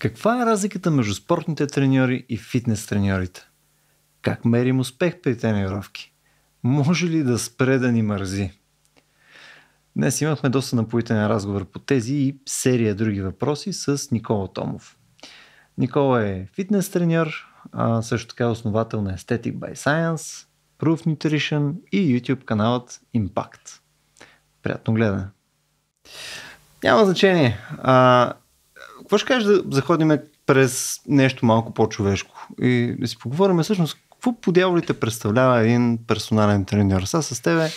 Каква е разликата между спортните треньори и фитнес треньорите? Как мерим успех при тренировки? Може ли да спре да ни мързи? Днес имахме доста напоителен разговор по тези и серия други въпроси с Никола Томов. Никола е фитнес треньор, а също така е основател на Aesthetic by Science, Proof Nutrition и YouTube каналът Impact. Приятно гледане! Няма значение. А, какво ще кажеш да заходиме през нещо малко по-човешко и да си поговорим всъщност какво по дяволите представлява един персонален тренер Са с тебе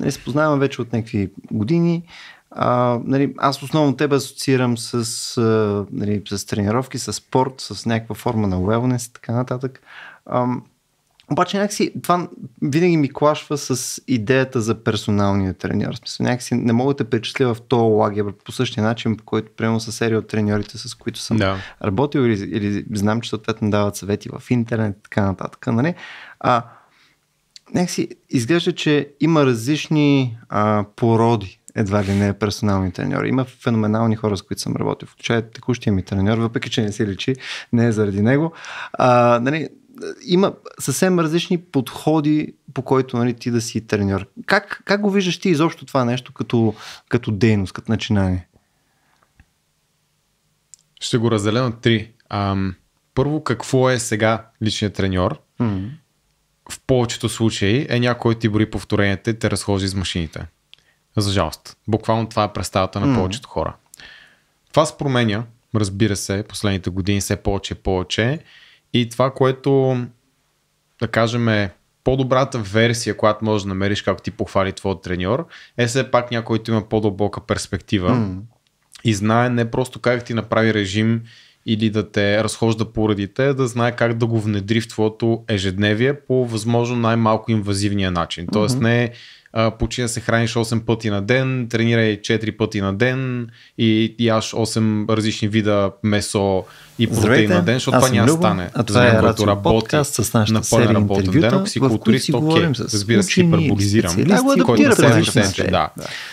нали, се познаваме вече от някакви години. А, нали, аз основно тебе асоциирам с, нали, с тренировки, с спорт, с някаква форма на уелнес и така нататък. Обаче някакси това винаги ми клашва с идеята за персоналния треньор. Смисъл, някакси не мога да причисля в този лагер по същия начин, по който приема са серия от треньорите, с които съм да. работил или, или знам, че съответно дават съвети в интернет и така нататък. Нали? А, някакси изглежда, че има различни а, породи едва ли не е персонални треньори. Има феноменални хора, с които съм работил, включая текущия ми треньор, въпреки че не се личи, не е заради него. А, нали, има съвсем различни подходи, по които нали, ти да си треньор. Как, как го виждаш ти изобщо това нещо като, като дейност, като начинание? Ще го разделя на три. Ам, първо, какво е сега личният треньор? Mm-hmm. В повечето случаи е някой, който ти бори повторенията и те разхожи из машините. За жалост. Буквално това е представата на mm-hmm. повечето хора. Това се променя, разбира се, последните години все повече и повече и това, което да кажем е по-добрата версия, която можеш да намериш, както ти похвали твоят треньор, е все пак някой, който има по-дълбока перспектива mm. и знае не просто как ти направи режим или да те разхожда поредите, да знае как да го внедри в твоето ежедневие по възможно най-малко инвазивния начин. Тоест mm-hmm. не почи да се храниш 8 пъти на ден, тренирай 4 пъти на ден и яш 8 различни вида месо и протеин на ден, защото това няма да стане. А това, това е което работи на серия интервюта, ден, ако си културист, окей, разбира се, хиперболизирам. Да, го адаптира по Да.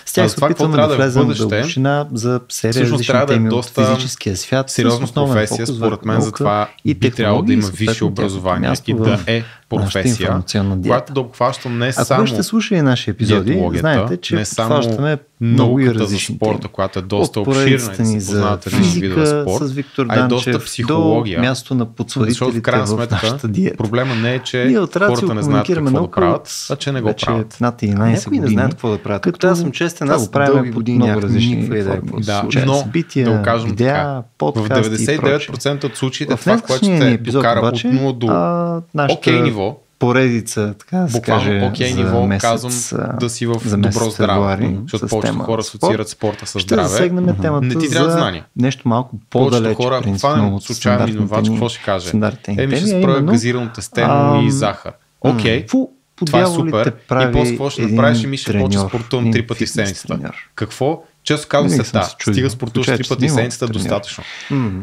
С тях се опитваме да влезем в дълбочина за серия различни е теми от физическия свят. Сериозна професия, според мен, за това би трябвало да има висше образование и да е професия, която да обхваща не само. Ако ще слушали наши епизоди, знаете, че не само... хващаме много и е различни. за спорта, която е доста обширна и се познават различни видове спорт, с Виктор Данчев, а Данчев, доста психология. До място на Защото в крайна сметка в проблема не е, че хората не знаят какво да правят, а че не го правят. Над 11 Някои години, не знаят какво да правят. Като, аз съм честен, аз правим години много различни да, да, но да го кажем видеа, така, в 99% от случаите това, което ще е те докара от 0 до окей ниво, поредица, така да се каже, за ниво, месец, казвам да си в за добро здраве, защото повечето хора асоциират спорта с здраве. Ще засегнем uh-huh. темата не ти трябва за знания. нещо малко по-далеч. Повечето хора, от случайно иновач, какво ще каже? Еми ще справя газирано тестено и захар. Окей, това е супер. И после какво ще направиш и ми ще почи спортувам три пъти в седмицата. Какво? Често казвам се, да, се стига спортуваш три пъти седмицата достатъчно.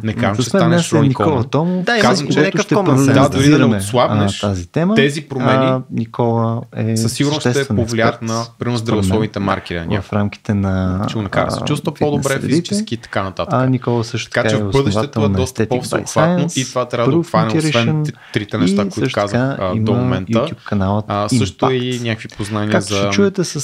Не казвам, че станеш Рони Никола Томо. Да, казвам, че ще да, дори да не отслабнеш тази тема, тези промени Никола е със сигурност ще е повлият на примерно здравословните маркери. В, рамките на Чу накара се чувства по-добре физически и така нататък. А Никола също така, че е в бъдещето е доста по-всеобхватно и това трябва да обхване освен трите неща, които казах до момента. Също е и някакви познания за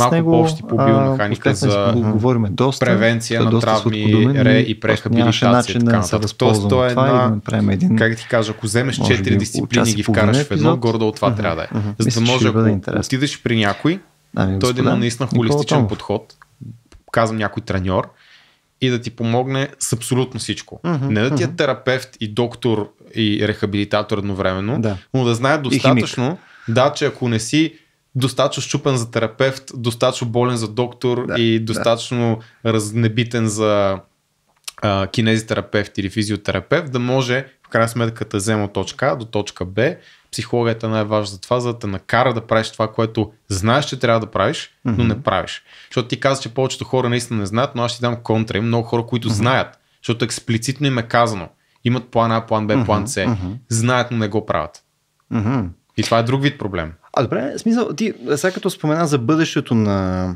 малко по-общи по биомеханика. Говорим до доста, превенция на доста травми, ре и прехабилитация. Така да се Тоест, то е една, един... как ти кажа, ако вземеш четири дисциплини и ги вкараш в едно, гордо от това uh-huh. трябва да е. Uh-huh. За да Мисля, може, ако отидеш при някой, ами, той да има наистина холистичен подход, казвам някой треньор, и да ти помогне с абсолютно всичко. Uh-huh, не да ти е терапевт и доктор и рехабилитатор едновременно, да. но да знае достатъчно, да, че ако не си достатъчно щупен за терапевт, достатъчно болен за доктор да, и достатъчно да. разнебитен за а, кинезитерапевт или физиотерапевт, да може в крайна сметка да взема от точка А до точка Б. Психологията е най-важна за това, за да те накара да правиш това, което знаеш, че трябва да правиш, но mm-hmm. не правиш. Защото ти казваш, че повечето хора наистина не знаят, но аз ще дам контра. Има много хора, които mm-hmm. знаят, защото експлицитно им е казано. Имат план А, план Б, план С. Mm-hmm. Знаят, но не го правят. И това е друг вид проблем. А добре, смисъл, ти сега като спомена за бъдещето на,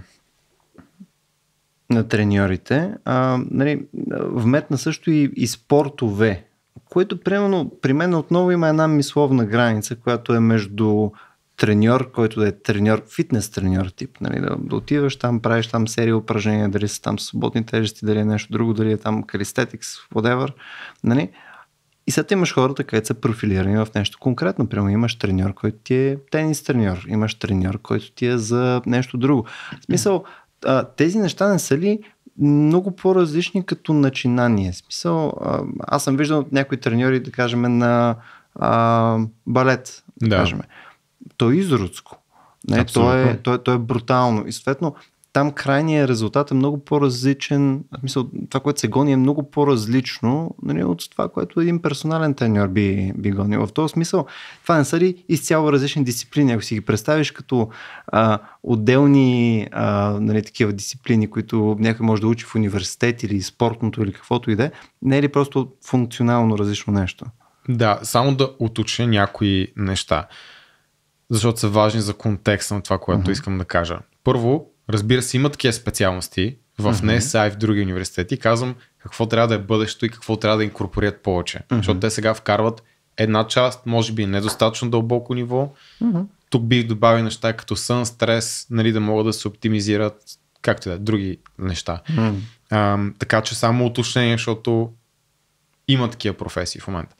на треньорите, а, нали, вметна също и, и спортове, което примерно при мен отново има една мисловна граница, която е между треньор, който да е треньор, фитнес треньор тип, нали, да, да отиваш там, правиш там серия упражнения, дали са там свободни тежести, дали е нещо друго, дали е там калистетикс, whatever, нали, и сега имаш хората, където са профилирани в нещо конкретно. Примерно имаш треньор, който ти е тенис треньор, имаш треньор, който ти е за нещо друго. В смисъл, тези неща не са ли много по-различни като начинание? В смисъл, аз съм виждал от някои треньори, да кажем, на а, балет, да, да. кажем. То е изродско. Не, то, е, то, е, то е брутално. И съответно, там крайният резултат е много по-различен, в смисъл, това, което се гони е много по-различно нали, от това, което един персонален треньор би, би гонил. В този смисъл, това не са ли изцяло различни дисциплини? Ако си ги представиш като а, отделни а, нали, такива дисциплини, които някой може да учи в университет или спортното или каквото и да е, не е ли просто функционално различно нещо? Да, само да уточня някои неща, защото са важни за контекста на това, което uh-huh. искам да кажа. Първо, Разбира се, има такива специалности в mm-hmm. НСА и в други университети. Казвам какво трябва да е бъдещето и какво трябва да инкорпорират повече. Mm-hmm. Защото те сега вкарват една част, може би недостатъчно дълбоко ниво. Mm-hmm. Тук бих добавил неща като сън, стрес, нали, да могат да се оптимизират, както и да, е, други неща. Mm-hmm. А, така че само уточнение, защото има такива професии в момента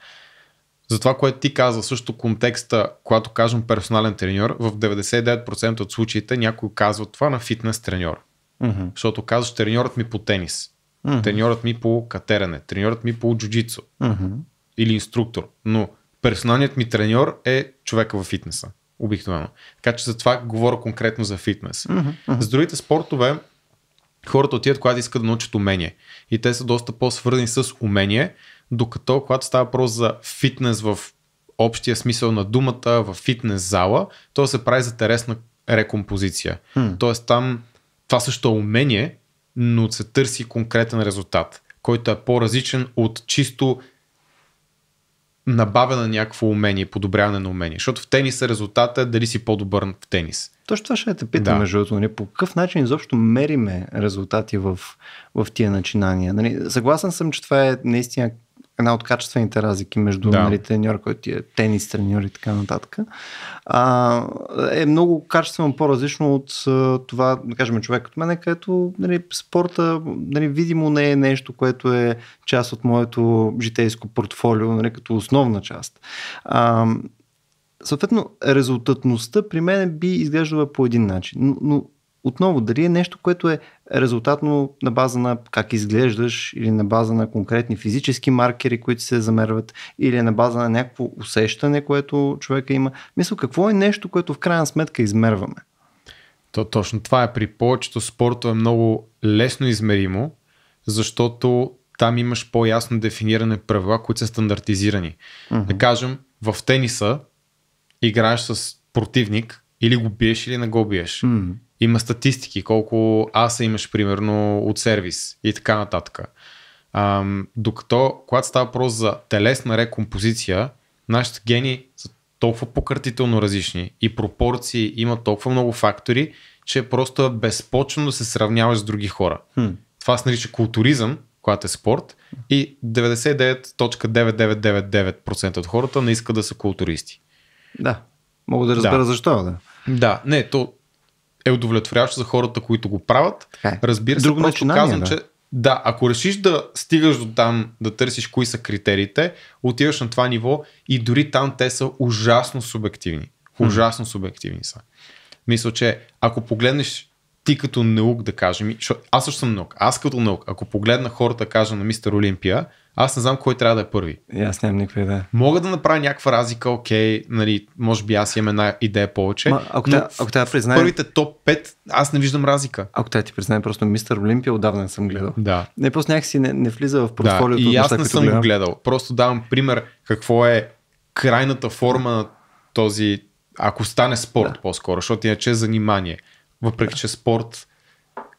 за това, което ти казва също контекста, когато кажем персонален треньор, в 99% от случаите някой казва това на фитнес треньор. Mm-hmm. Защото казваш, треньорът ми по тенис, mm-hmm. треньорът ми по катерене, треньорът ми по джуджицу mm-hmm. или инструктор. Но персоналният ми треньор е човека във фитнеса, обикновено. Така че за това говоря конкретно за фитнес. Mm-hmm. Mm-hmm. С другите спортове, хората отиват, когато искат да научат умение. И те са доста по-свързани с умение, докато, когато става въпрос за фитнес в общия смисъл на думата, в фитнес зала, то се прави за тересна рекомпозиция. Хм. Тоест там това също е умение, но се търси конкретен резултат, който е по-различен от чисто набавя на някакво умение, подобряване на умение. Защото в тениса е резултата е дали си по-добър в тенис. Точно това ще те питам, да. между другото. Нали, по какъв начин изобщо мериме резултати в, в тия начинания? Нали, съгласен съм, че това е наистина една от качествените разлики между да. нали, треньор, който ти е тенис треньор и така нататък, а, е много качествено по-различно от а, това, да кажем, човек като мен, където нали, спорта нали, видимо не е нещо, което е част от моето житейско портфолио, нали, като основна част. А, съответно, резултатността при мен би изглеждала по един начин, но, но отново, дали е нещо, което е резултатно на база на как изглеждаш или на база на конкретни физически маркери, които се замерват или на база на някакво усещане, което човека има. Мисля, какво е нещо, което в крайна сметка измерваме? То точно това е. При повечето спорта е много лесно измеримо, защото там имаш по-ясно дефиниране правила, които са стандартизирани. Mm-hmm. Да кажем, в тениса играеш с противник, или го биеш, или не го биеш. Mm-hmm. Има статистики, колко аса имаш примерно от сервис и така нататък. Ам, докато, когато става въпрос за телесна рекомпозиция, нашите гени са толкова пократително различни и пропорции, има толкова много фактори, че просто е безпочвено да се сравняваш с други хора. Хм. Това се нарича културизъм, когато е спорт и 99.9999% от хората не искат да са културисти. Да, мога да разбера да. защо. Да. да, не, то е удовлетворяващо за хората, които го правят. Така е. Разбира се, Друго просто казвам, да. че да, ако решиш да стигаш до там, да търсиш кои са критериите, отиваш на това ниво и дори там те са ужасно субективни. Ужасно субективни са. Мисля, че ако погледнеш ти като наук да кажем, аз също съм наук, аз като наук, ако погледна хората, кажа на мистер Олимпия, аз не знам кой трябва да е първи. И аз нямам никаква идея. Мога да направя някаква разлика, окей, нали, може би аз имам една идея повече. Ма, ако, но тя, ако тя признае... първите топ 5, аз не виждам разлика. Ако тя ти признае просто мистер Олимпия, отдавна не съм гледал. Да. Не, просто някакси не, не влиза в портфолиото. Да, и аз не съм гледал. го гледал. Просто давам пример какво е крайната форма на този, ако стане спорт да. по-скоро, защото иначе е занимание. Въпреки, че спорт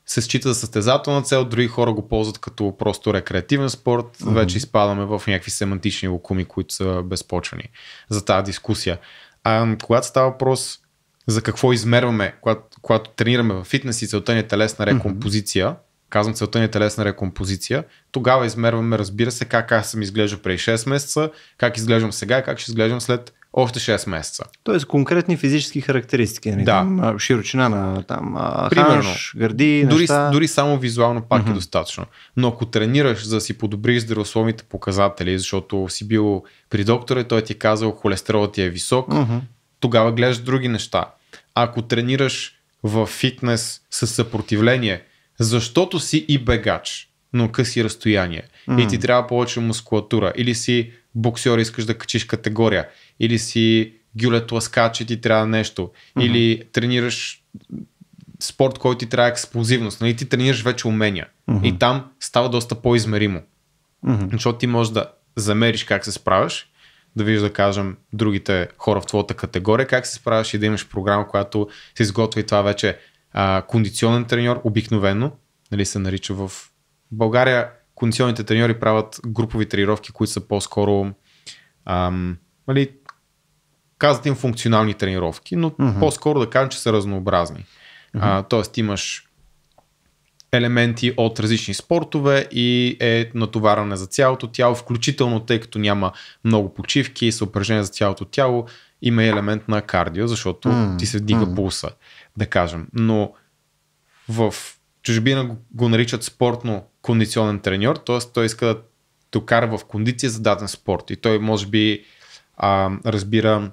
се счита за състезателна цел, други хора го ползват като просто рекреативен спорт. Mm-hmm. Вече изпадаме в някакви семантични лукуми, които са безпочвани за тази дискусия. А когато става въпрос за какво измерваме, когато, когато тренираме в фитнес и целта ни е телесна рекомпозиция, mm-hmm. казвам целта ни е телесна рекомпозиция, тогава измерваме, разбира се, как аз съм изглеждал преди 6 месеца, как изглеждам сега и как ще изглеждам след още 6 месеца. Тоест конкретни физически характеристики. Нали? Да. Там, широчина на там, Примерно, ханш, гърди, дори, неща. Дори само визуално пак mm-hmm. е достатъчно. Но ако тренираш за да си подобриш здравословните показатели, защото си бил при доктора и той ти е казал холестеролът ти е висок, mm-hmm. тогава гледаш други неща. Ако тренираш в фитнес с съпротивление, защото си и бегач, но къси разстояние mm-hmm. и ти трябва повече мускулатура или си боксер искаш да качиш категория или си гюлет ласкач и ти трябва нещо, mm-hmm. или тренираш спорт, който ти трябва експлозивност, нали? ти тренираш вече умения mm-hmm. и там става доста по-измеримо, mm-hmm. защото ти можеш да замериш как се справяш, да видиш, да кажем, другите хора в твоята категория, как се справяш и да имаш програма, която се изготви това вече а, кондиционен треньор, обикновено, нали се нарича в България, кондиционните треньори правят групови тренировки, които са по-скоро ам, нали, казват им функционални тренировки, но mm-hmm. по-скоро да кажем, че са разнообразни. Mm-hmm. А, тоест имаш елементи от различни спортове и е натоварване за цялото тяло, включително тъй като няма много почивки и съупражнение за цялото тяло, има и елемент на кардио, защото mm, ти се вдига mm. пулса, да кажем. Но в чужбина го, го наричат спортно кондиционен треньор, т.е. той иска да докара в кондиция за даден спорт и той може би а, разбира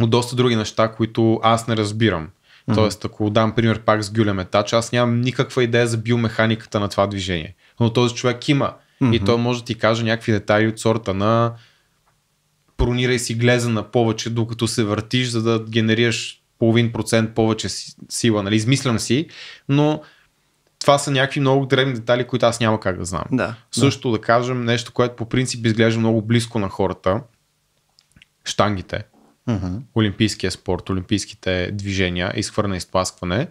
от доста други неща, които аз не разбирам. Mm-hmm. Тоест, ако дам пример пак с Гюля Метач, аз нямам никаква идея за биомеханиката на това движение. Но този човек има. Mm-hmm. И той може да ти каже някакви детайли от сорта на пронирай си глеза на повече, докато се въртиш, за да генерираш половин процент повече сила. Нали? Измислям си, но това са някакви много древни детали, които аз няма как да знам. Да, Също да. да кажем нещо, което по принцип изглежда много близко на хората. Штангите uh-huh. олимпийския спорт, олимпийските движения, изхвърляне и изтласкване,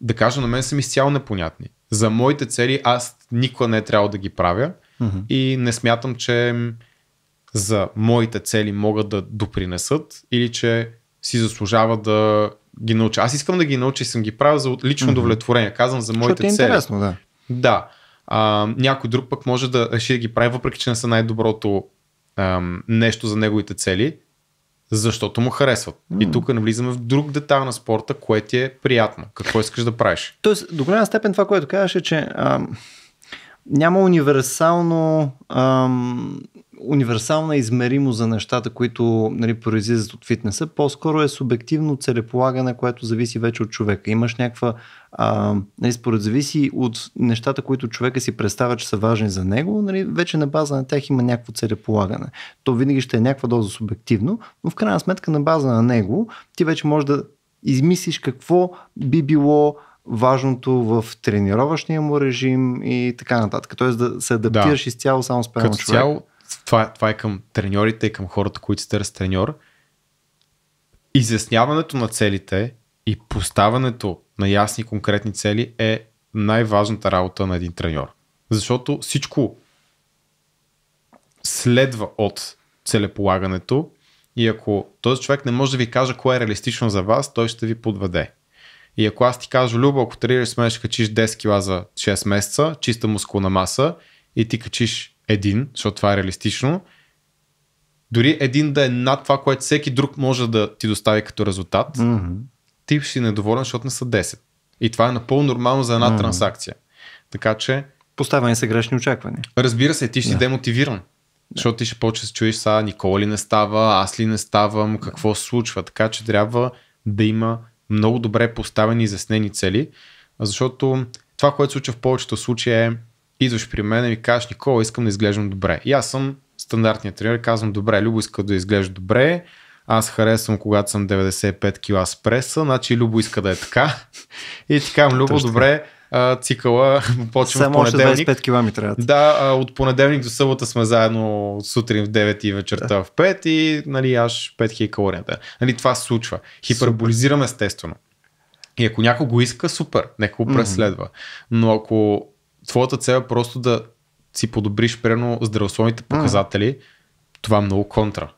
да кажа, на мен са ми изцяло непонятни. За моите цели аз никога не е трябва да ги правя uh-huh. и не смятам, че за моите цели могат да допринесат или че си заслужава да ги науча. Аз искам да ги науча и съм ги правил за лично mm-hmm. удовлетворение. Казвам за моите Защото е цели. интересно, да. Да. А, някой друг пък може да реши да ги прави, въпреки че не са най-доброто ам, нещо за неговите цели защото му харесват. Mm. И тук навлизаме в друг детайл на спорта, което ти е приятно, какво искаш да правиш. Тоест, до голяма степен това, което казваш е, че ам, няма универсално, ам, универсална измеримо за нещата, които нали, произлизат от фитнеса. По-скоро е субективно целеполагане, което зависи вече от човека. Имаш някаква а, нали, според зависи от нещата, които човека си представя, че са важни за него, нали, вече на база на тях има някакво целеполагане. То винаги ще е някаква доза субективно, но в крайна сметка на база на него ти вече можеш да измислиш какво би било важното в тренировъчния му режим и така нататък. Тоест да се адаптираш да. изцяло само спрямо Като човек. Цяло, това, това е към треньорите и към хората, които сте треньор. Изясняването на целите и поставането на ясни конкретни цели е най-важната работа на един треньор. Защото всичко следва от целеполагането и ако този човек не може да ви каже кое е реалистично за вас, той ще ви подведе. И ако аз ти кажа, Любо, ако тренираш смееш качиш 10 кила за 6 месеца, чиста мускулна маса и ти качиш един, защото това е реалистично, дори един да е над това, което всеки друг може да ти достави като резултат, mm-hmm ти си недоволен, защото не са 10. И това е напълно нормално за една mm-hmm. трансакция. Така че. Поставяне са грешни очаквания. Разбира се, ти ще да. демотивиран. Да. Защото ти ще почнеш да чуеш, сега Никола ли не става, аз ли не ставам, какво да. случва. Така че трябва да има много добре поставени и заснени цели, защото това, което се случва в повечето случаи е идваш при мен и ми кажеш, Никола, искам да изглеждам добре. И аз съм стандартният тренер, казвам, добре, Любо иска да изглежда добре, аз харесвам, когато съм 95 кила с преса, значи Любо иска да е така. И ти казвам, Любо, Точно. добре, цикъла почва Само в понеделник. Само 25 трябва. Да, от понеделник до събота сме заедно сутрин в 9 и вечерта да. в 5 и нали, аз 5000 калория. Нали, това се случва. Хиперболизирам естествено. И ако някой го иска, супер, нека го преследва. Но ако твоята цел е просто да си подобриш прено здравословните показатели, mm това е много контра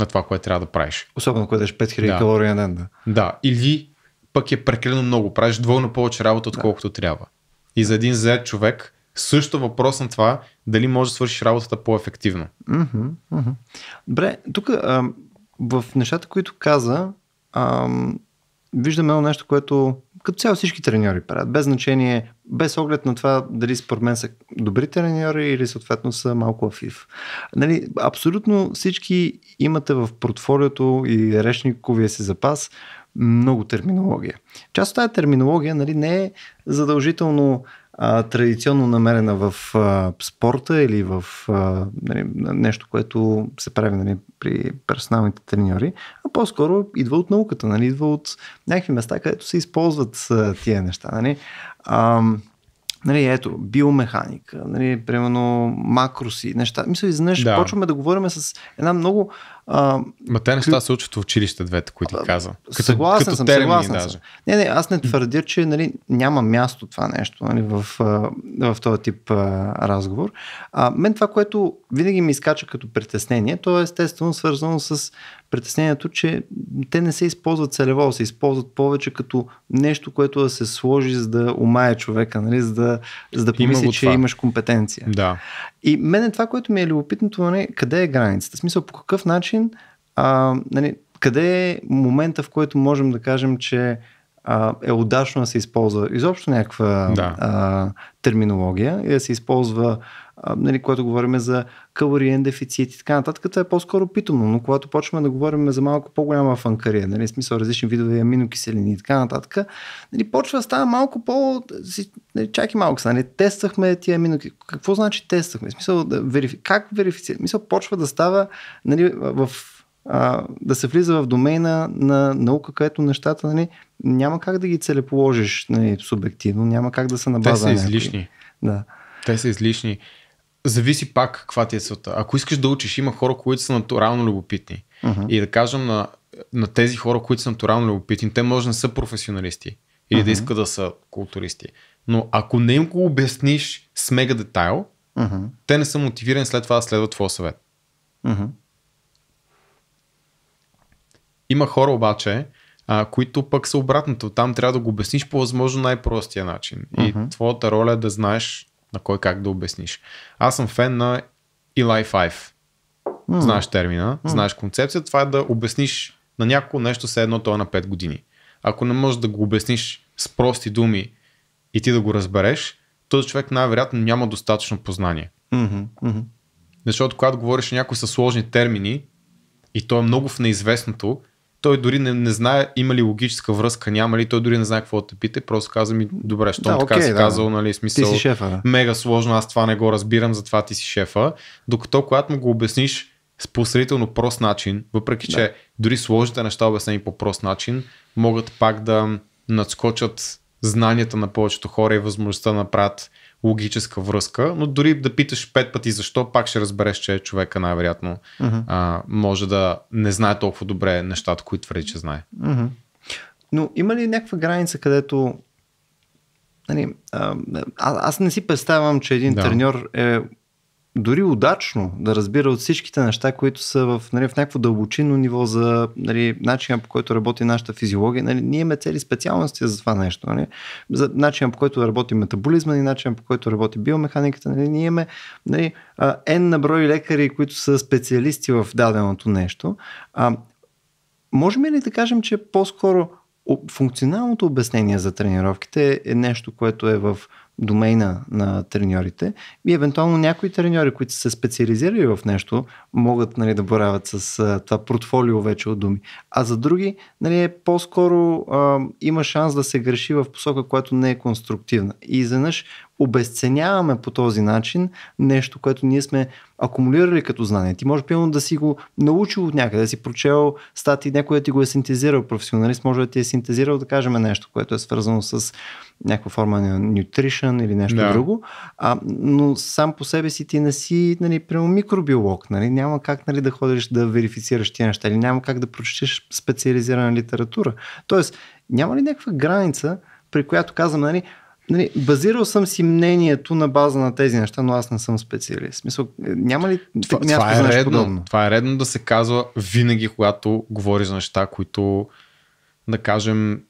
на това, което трябва да правиш. Особено когато е 5000 да. калории на ден. Да. да, или пък е прекалено много, правиш двойно повече работа, отколкото да. трябва. И за един заед човек също въпрос на това дали можеш да свършиш работата по-ефективно. Mm-hmm, mm-hmm. Добре, тук в нещата, които каза, виждаме едно нещо, което като цяло всички треньори правят, без значение, без оглед на това дали според мен са добри треньори или съответно са малко афив. Нали, абсолютно всички имате в портфолиото и речниковия си запас много терминология. Част от тази терминология нали, не е задължително а, традиционно намерена в а, спорта или в а, нали, нещо, което се прави нали, при персоналните треньори, а по-скоро идва от науката, нали, идва от някакви места, където се използват а, тия неща. Нали. А, Нали, ето, биомеханика, нали, примерно макроси, неща. Мисля, изведнъж да. почваме да говорим с една много а, Ма те неща се учат в училище, двете, които ти каза. Като, съгласен като съм, термини, съгласен даже. съм. Не, не, аз не твърдя, че нали, няма място това нещо нали, в, в този тип а, разговор. А, мен това, което винаги ми изкача като притеснение, то е естествено свързано с притеснението, че те не се използват целево, се използват повече като нещо, което да се сложи, за да умая човека, нали? за да, за да помисли, че това. имаш компетенция. Да. И мен е това, което ми е любопитното, нали? къде е границата? В смисъл, по какъв начин, а, нали, къде е момента, в който можем да кажем, че а, е удачно да се използва изобщо някаква да. а, терминология и да се използва нали, когато говорим за калориен дефицит и така нататък, това е по-скоро питомно, но когато почваме да говорим за малко по-голяма фанкария, нали, смисъл различни видове аминокиселини и така нататък, нали, почва да става малко по... Нали, чакай малко, нали, тествахме тия аминокиселини. Какво значи тествахме? Смисъл, да верифи... как верифицираме? Смисъл, почва да става нали, в да се влиза в домейна на наука, където нещата нали, няма как да ги целеположиш нали, субективно, няма как да се на Те са излишни. Да. Те са излишни зависи пак каква ти е целта. Ако искаш да учиш, има хора, които са натурално любопитни. Uh-huh. И да кажем на, на тези хора, които са натурално любопитни, те може да не са професионалисти или uh-huh. да искат да са културисти. Но ако не им го обясниш с мега детайл, uh-huh. те не са мотивирани след това да следват твоя съвет. Uh-huh. Има хора обаче, а, които пък са обратното. Там трябва да го обясниш по възможно най-простия начин. Uh-huh. И твоята роля е да знаеш на кой как да обясниш. Аз съм фен на Eli 5. Mm. Знаеш термина, mm. знаеш концепция. Това е да обясниш на някого нещо все едно, то е на 5 години. Ако не можеш да го обясниш с прости думи и ти да го разбереш, този човек най-вероятно няма достатъчно познание. Mm-hmm. Mm-hmm. Защото когато говориш някой със сложни термини и то е много в неизвестното, той дори не, не знае има ли логическа връзка, няма ли, той дори не знае какво да те пита, просто каза ми, добре, щом да, така окей, си да. казал, нали, смисъл, ти си шефа, да. мега сложно, аз това не го разбирам, затова ти си шефа, докато когато му го обясниш с посредително прост начин, въпреки да. че дори сложните неща обяснени по прост начин, могат пак да надскочат знанията на повечето хора и възможността да направят логическа връзка, но дори да питаш пет пъти защо, пак ще разбереш, че човека най-вероятно uh-huh. а, може да не знае толкова добре нещата, които твърди, че знае. Uh-huh. Но има ли някаква граница, където Нали, а, аз не си представям, че един да. треньор е дори удачно да разбира от всичките неща, които са в, нали, в някакво дълбочинно ниво за нали, начина по който работи нашата физиология. Нали, ние имаме цели специалности за това нещо. Нали, за начина по който работи метаболизма и начина по който работи биомеханиката. Нали, ние имаме нали, N на брой лекари, които са специалисти в даденото нещо. А, можем ли да кажем, че по-скоро функционалното обяснение за тренировките е нещо, което е в домейна на треньорите и евентуално някои треньори, които са се специализирали в нещо, могат нали, да боравят с а, това портфолио вече от думи. А за други, нали, е по-скоро а, има шанс да се греши в посока, която не е конструктивна. И изведнъж обесценяваме по този начин нещо, което ние сме акумулирали като знание. Ти може пълно да си го научил от някъде, да си прочел стати, някой да ти го е синтезирал, професионалист може да ти е синтезирал, да кажем нещо, което е свързано с някаква форма на nutrition или нещо да. друго, а, но сам по себе си ти не си, нали, прямо микробиолог, нали, няма как нали, да ходиш да верифицираш тия неща или няма как да прочетеш специализирана литература. Тоест, няма ли някаква граница, при която казвам, нали, Нали, базирал съм си мнението на база на тези неща, но аз не съм специалист. Мисъл, няма ли това, това, това е редно, подобно? Това е редно да се казва винаги, когато говориш за неща, които, да кажем,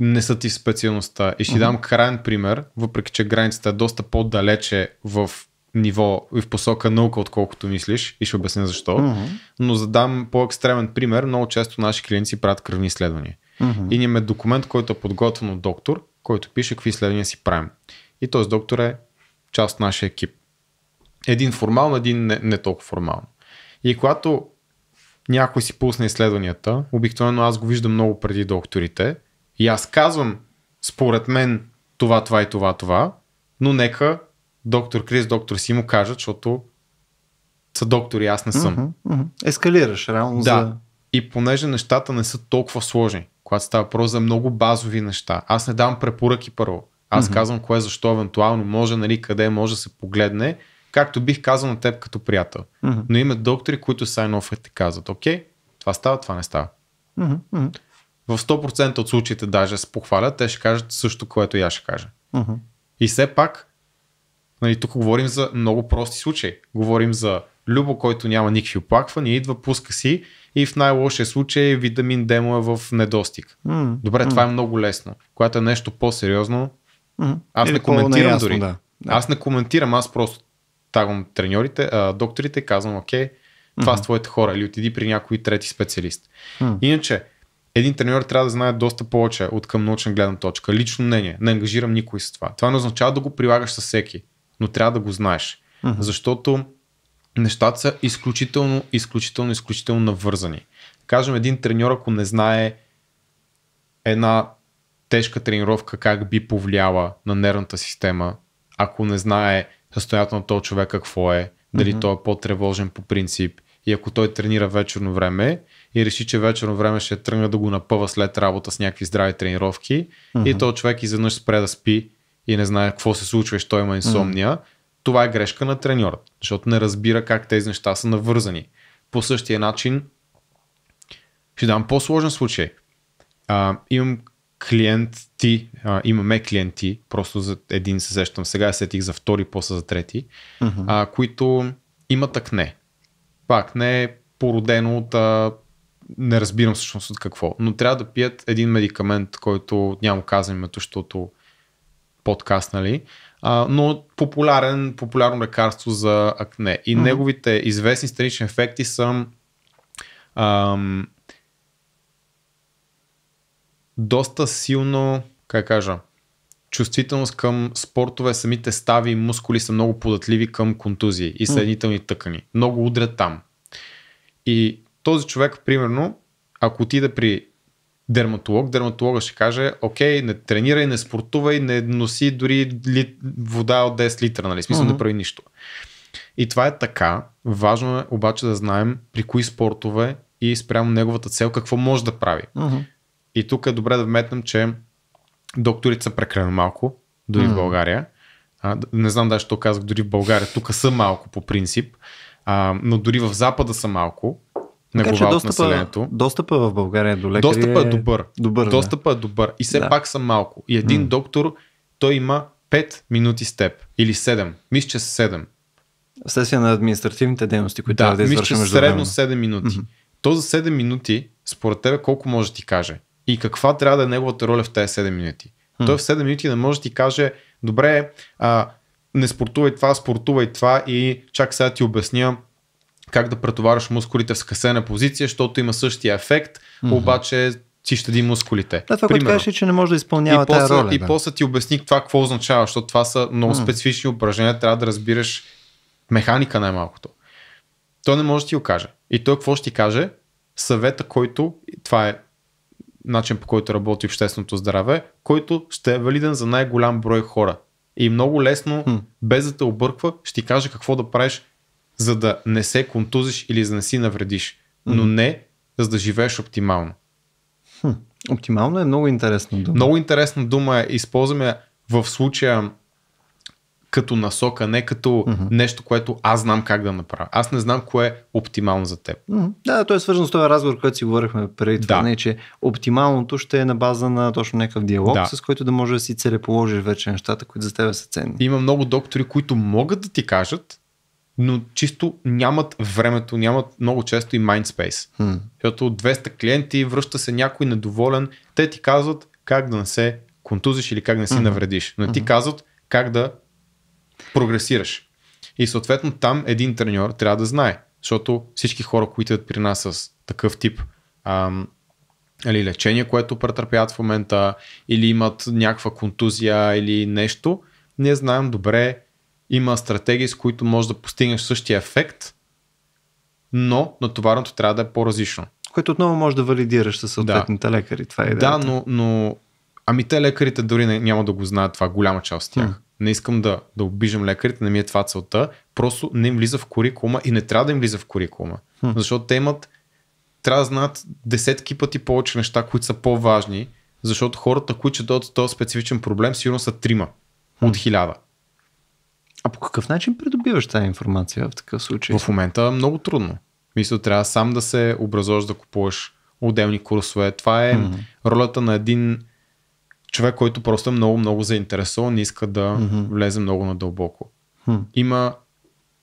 не са ти специалността. И ще mm-hmm. дам крайен пример, въпреки че границата е доста по-далече в ниво и в посока наука, отколкото мислиш, и ще обясня защо. Mm-hmm. Но за дам по-екстремен пример, много често наши клиенти си правят кръвни изследвания. Mm-hmm. И имаме документ, който е подготвен от доктор, който пише какви изследвания си правим. И този доктор е част от нашия екип. Един формално, един не, не толкова формално. И когато някой си пусне изследванията, обикновено аз го виждам много преди докторите, и аз казвам, според мен, това, това и това, това, но нека доктор Крис, доктор си му кажат, защото са доктори, аз не съм. Uh-huh, uh-huh. Ескалираш, реално. Да. За... И понеже нещата не са толкова сложни, когато става въпрос за много базови неща, аз не давам препоръки първо. Аз uh-huh. казвам кое защо евентуално може, нали, къде може да се погледне, както бих казал на теб като приятел. Uh-huh. Но има доктори, които сайн офер ти казват, окей, това става, това не става. uh-huh в 100% от случаите даже се похвалят, те ще кажат също, което и аз ще кажа. Uh-huh. И все пак, нали, тук говорим за много прости случаи. Говорим за Любо, който няма никакви оплаквания, идва, пуска си и в най-лошия случай витамин D му е в недостиг. Mm. Добре, това е много лесно. Когато е нещо по-сериозно, mm. аз Или не коментирам неясно, дори. Да. Аз не коментирам, аз просто тагвам треньорите, а, докторите и казвам, окей, това mm-hmm. са твоите хора или отиди при някой трети специалист. Mm. Иначе, един треньор трябва да знае доста повече от към научна гледна точка. Лично мнение. Не ангажирам никой с това. Това не означава да го прилагаш със всеки, но трябва да го знаеш. Mm-hmm. Защото нещата са изключително, изключително, изключително навързани. Кажем, един треньор, ако не знае една тежка тренировка как би повлияла на нервната система, ако не знае състоянието на този човек какво е, дали mm-hmm. той е по-тревожен по принцип, и ако той тренира вечерно време и реши, че вечерно време ще тръгне да го напъва след работа с някакви здрави тренировки, mm-hmm. и то човек изведнъж спре да спи и не знае какво се случва и що има инсомния, mm-hmm. това е грешка на треньора, защото не разбира как тези неща са навързани. По същия начин, ще дам по-сложен случай. А, имам клиенти, а, имаме клиенти, просто за един се сещам, сега сетих за втори, после за трети, mm-hmm. а, които имат акне пак не е породено от а, не разбирам всъщност от какво, но трябва да пият един медикамент, който няма казвам името, защото подкаст, нали? А, но популярен, популярно лекарство за акне. И mm-hmm. неговите известни странични ефекти са ам, доста силно, как кажа, чувствителност към спортове, самите стави и мускули са много податливи към контузии и съединителни тъкани. Много удрят там. И този човек, примерно, ако отида при дерматолог, дерматолога ще каже, окей, не тренирай, не спортувай, не носи дори ли, вода от 10 литра, нали? Смисъл, mm не прави нищо. И това е така. Важно е обаче да знаем при кои спортове и спрямо неговата цел какво може да прави. И тук е добре да вметнем, че докторите са прекалено малко, дори mm. в България. А, не знам дали що казах, дори в България. Тук са малко по принцип, а, но дори в Запада са малко. Не така че достъпа, населението. достъпа в България до лекари Достъпа е, е добър. добър достъпа да. е добър. И все да. пак са малко. И един mm. доктор, той има 5 минути с теб. Или 7. Мисля, че 7. Следствие на административните дейности, които да, трябва да извършим. Мисля, че средно 7 минути. Mm-hmm. То за 7 минути, според тебе, колко може да ти каже? и каква трябва да е неговата роля в тези 7 минути. Hmm. Той в 7 минути не може да ти каже, добре, а, не спортувай това, спортувай това и чак сега ти обясня как да претовараш мускулите в скъсена позиция, защото има същия ефект, mm-hmm. обаче ти щади мускулите. Да, това, Примерно. което кажеш, е, че не може да изпълнява и тази после, роля. И да. после ти обясни това какво означава, защото това са много mm. специфични упражнения, трябва да разбираш механика най-малкото. Той не може да ти го каже. И той какво ще ти каже? Съвета, който, това е начин по който работи общественото здраве, който ще е валиден за най-голям брой хора. И много лесно, хм. без да те обърква, ще ти каже какво да правиш, за да не се контузиш или за да не си навредиш. Но хм. не за да живееш оптимално. Хм. Оптимално е много интересна дума. Много интересна дума е. Използваме в случая като насока, не като mm-hmm. нещо, което аз знам как да направя. Аз не знам кое е оптимално за теб. Mm-hmm. Да, то е свързано с този разговор, който си говорихме преди това, да. не, че оптималното ще е на база на точно някакъв диалог, да. с който да можеш да си целеположиш вече нещата, които за теб са ценни. Има много доктори, които могат да ти кажат, но чисто нямат времето, нямат много често и майндспейс. Hmm. Защото от 200 клиенти връща се някой недоволен, те ти казват как да не се контузиш или как да не си mm-hmm. навредиш. Но ти mm-hmm. казват как да прогресираш. И съответно там един треньор трябва да знае, защото всички хора, които идват при нас с такъв тип ам, или нали, лечение, което претърпяват в момента, или имат някаква контузия или нещо, ние знаем добре, има стратегии, с които можеш да постигнеш същия ефект, но натоварното трябва да е по-различно. Което отново може да валидираш със съответните да. лекари. Това е идеята. Да, но, но Ами те лекарите дори не, няма да го знаят това, голяма част от тях не искам да, да обижам лекарите, не ми е това целта, просто не им влиза в курикулма и не трябва да им влиза в курикулма. Хм. Защото те имат, трябва да знаят десетки пъти повече неща, които са по-важни, защото хората, които ще дойдат този специфичен проблем, сигурно са трима хм. от хиляда. А по какъв начин придобиваш тази информация в такъв случай? В момента много трудно. Мисля, трябва сам да се образуваш, да купуваш отделни курсове. Това е mm-hmm. ролята на един човек, който просто е много-много заинтересован и иска да mm-hmm. влезе много надълбоко. Mm-hmm. Има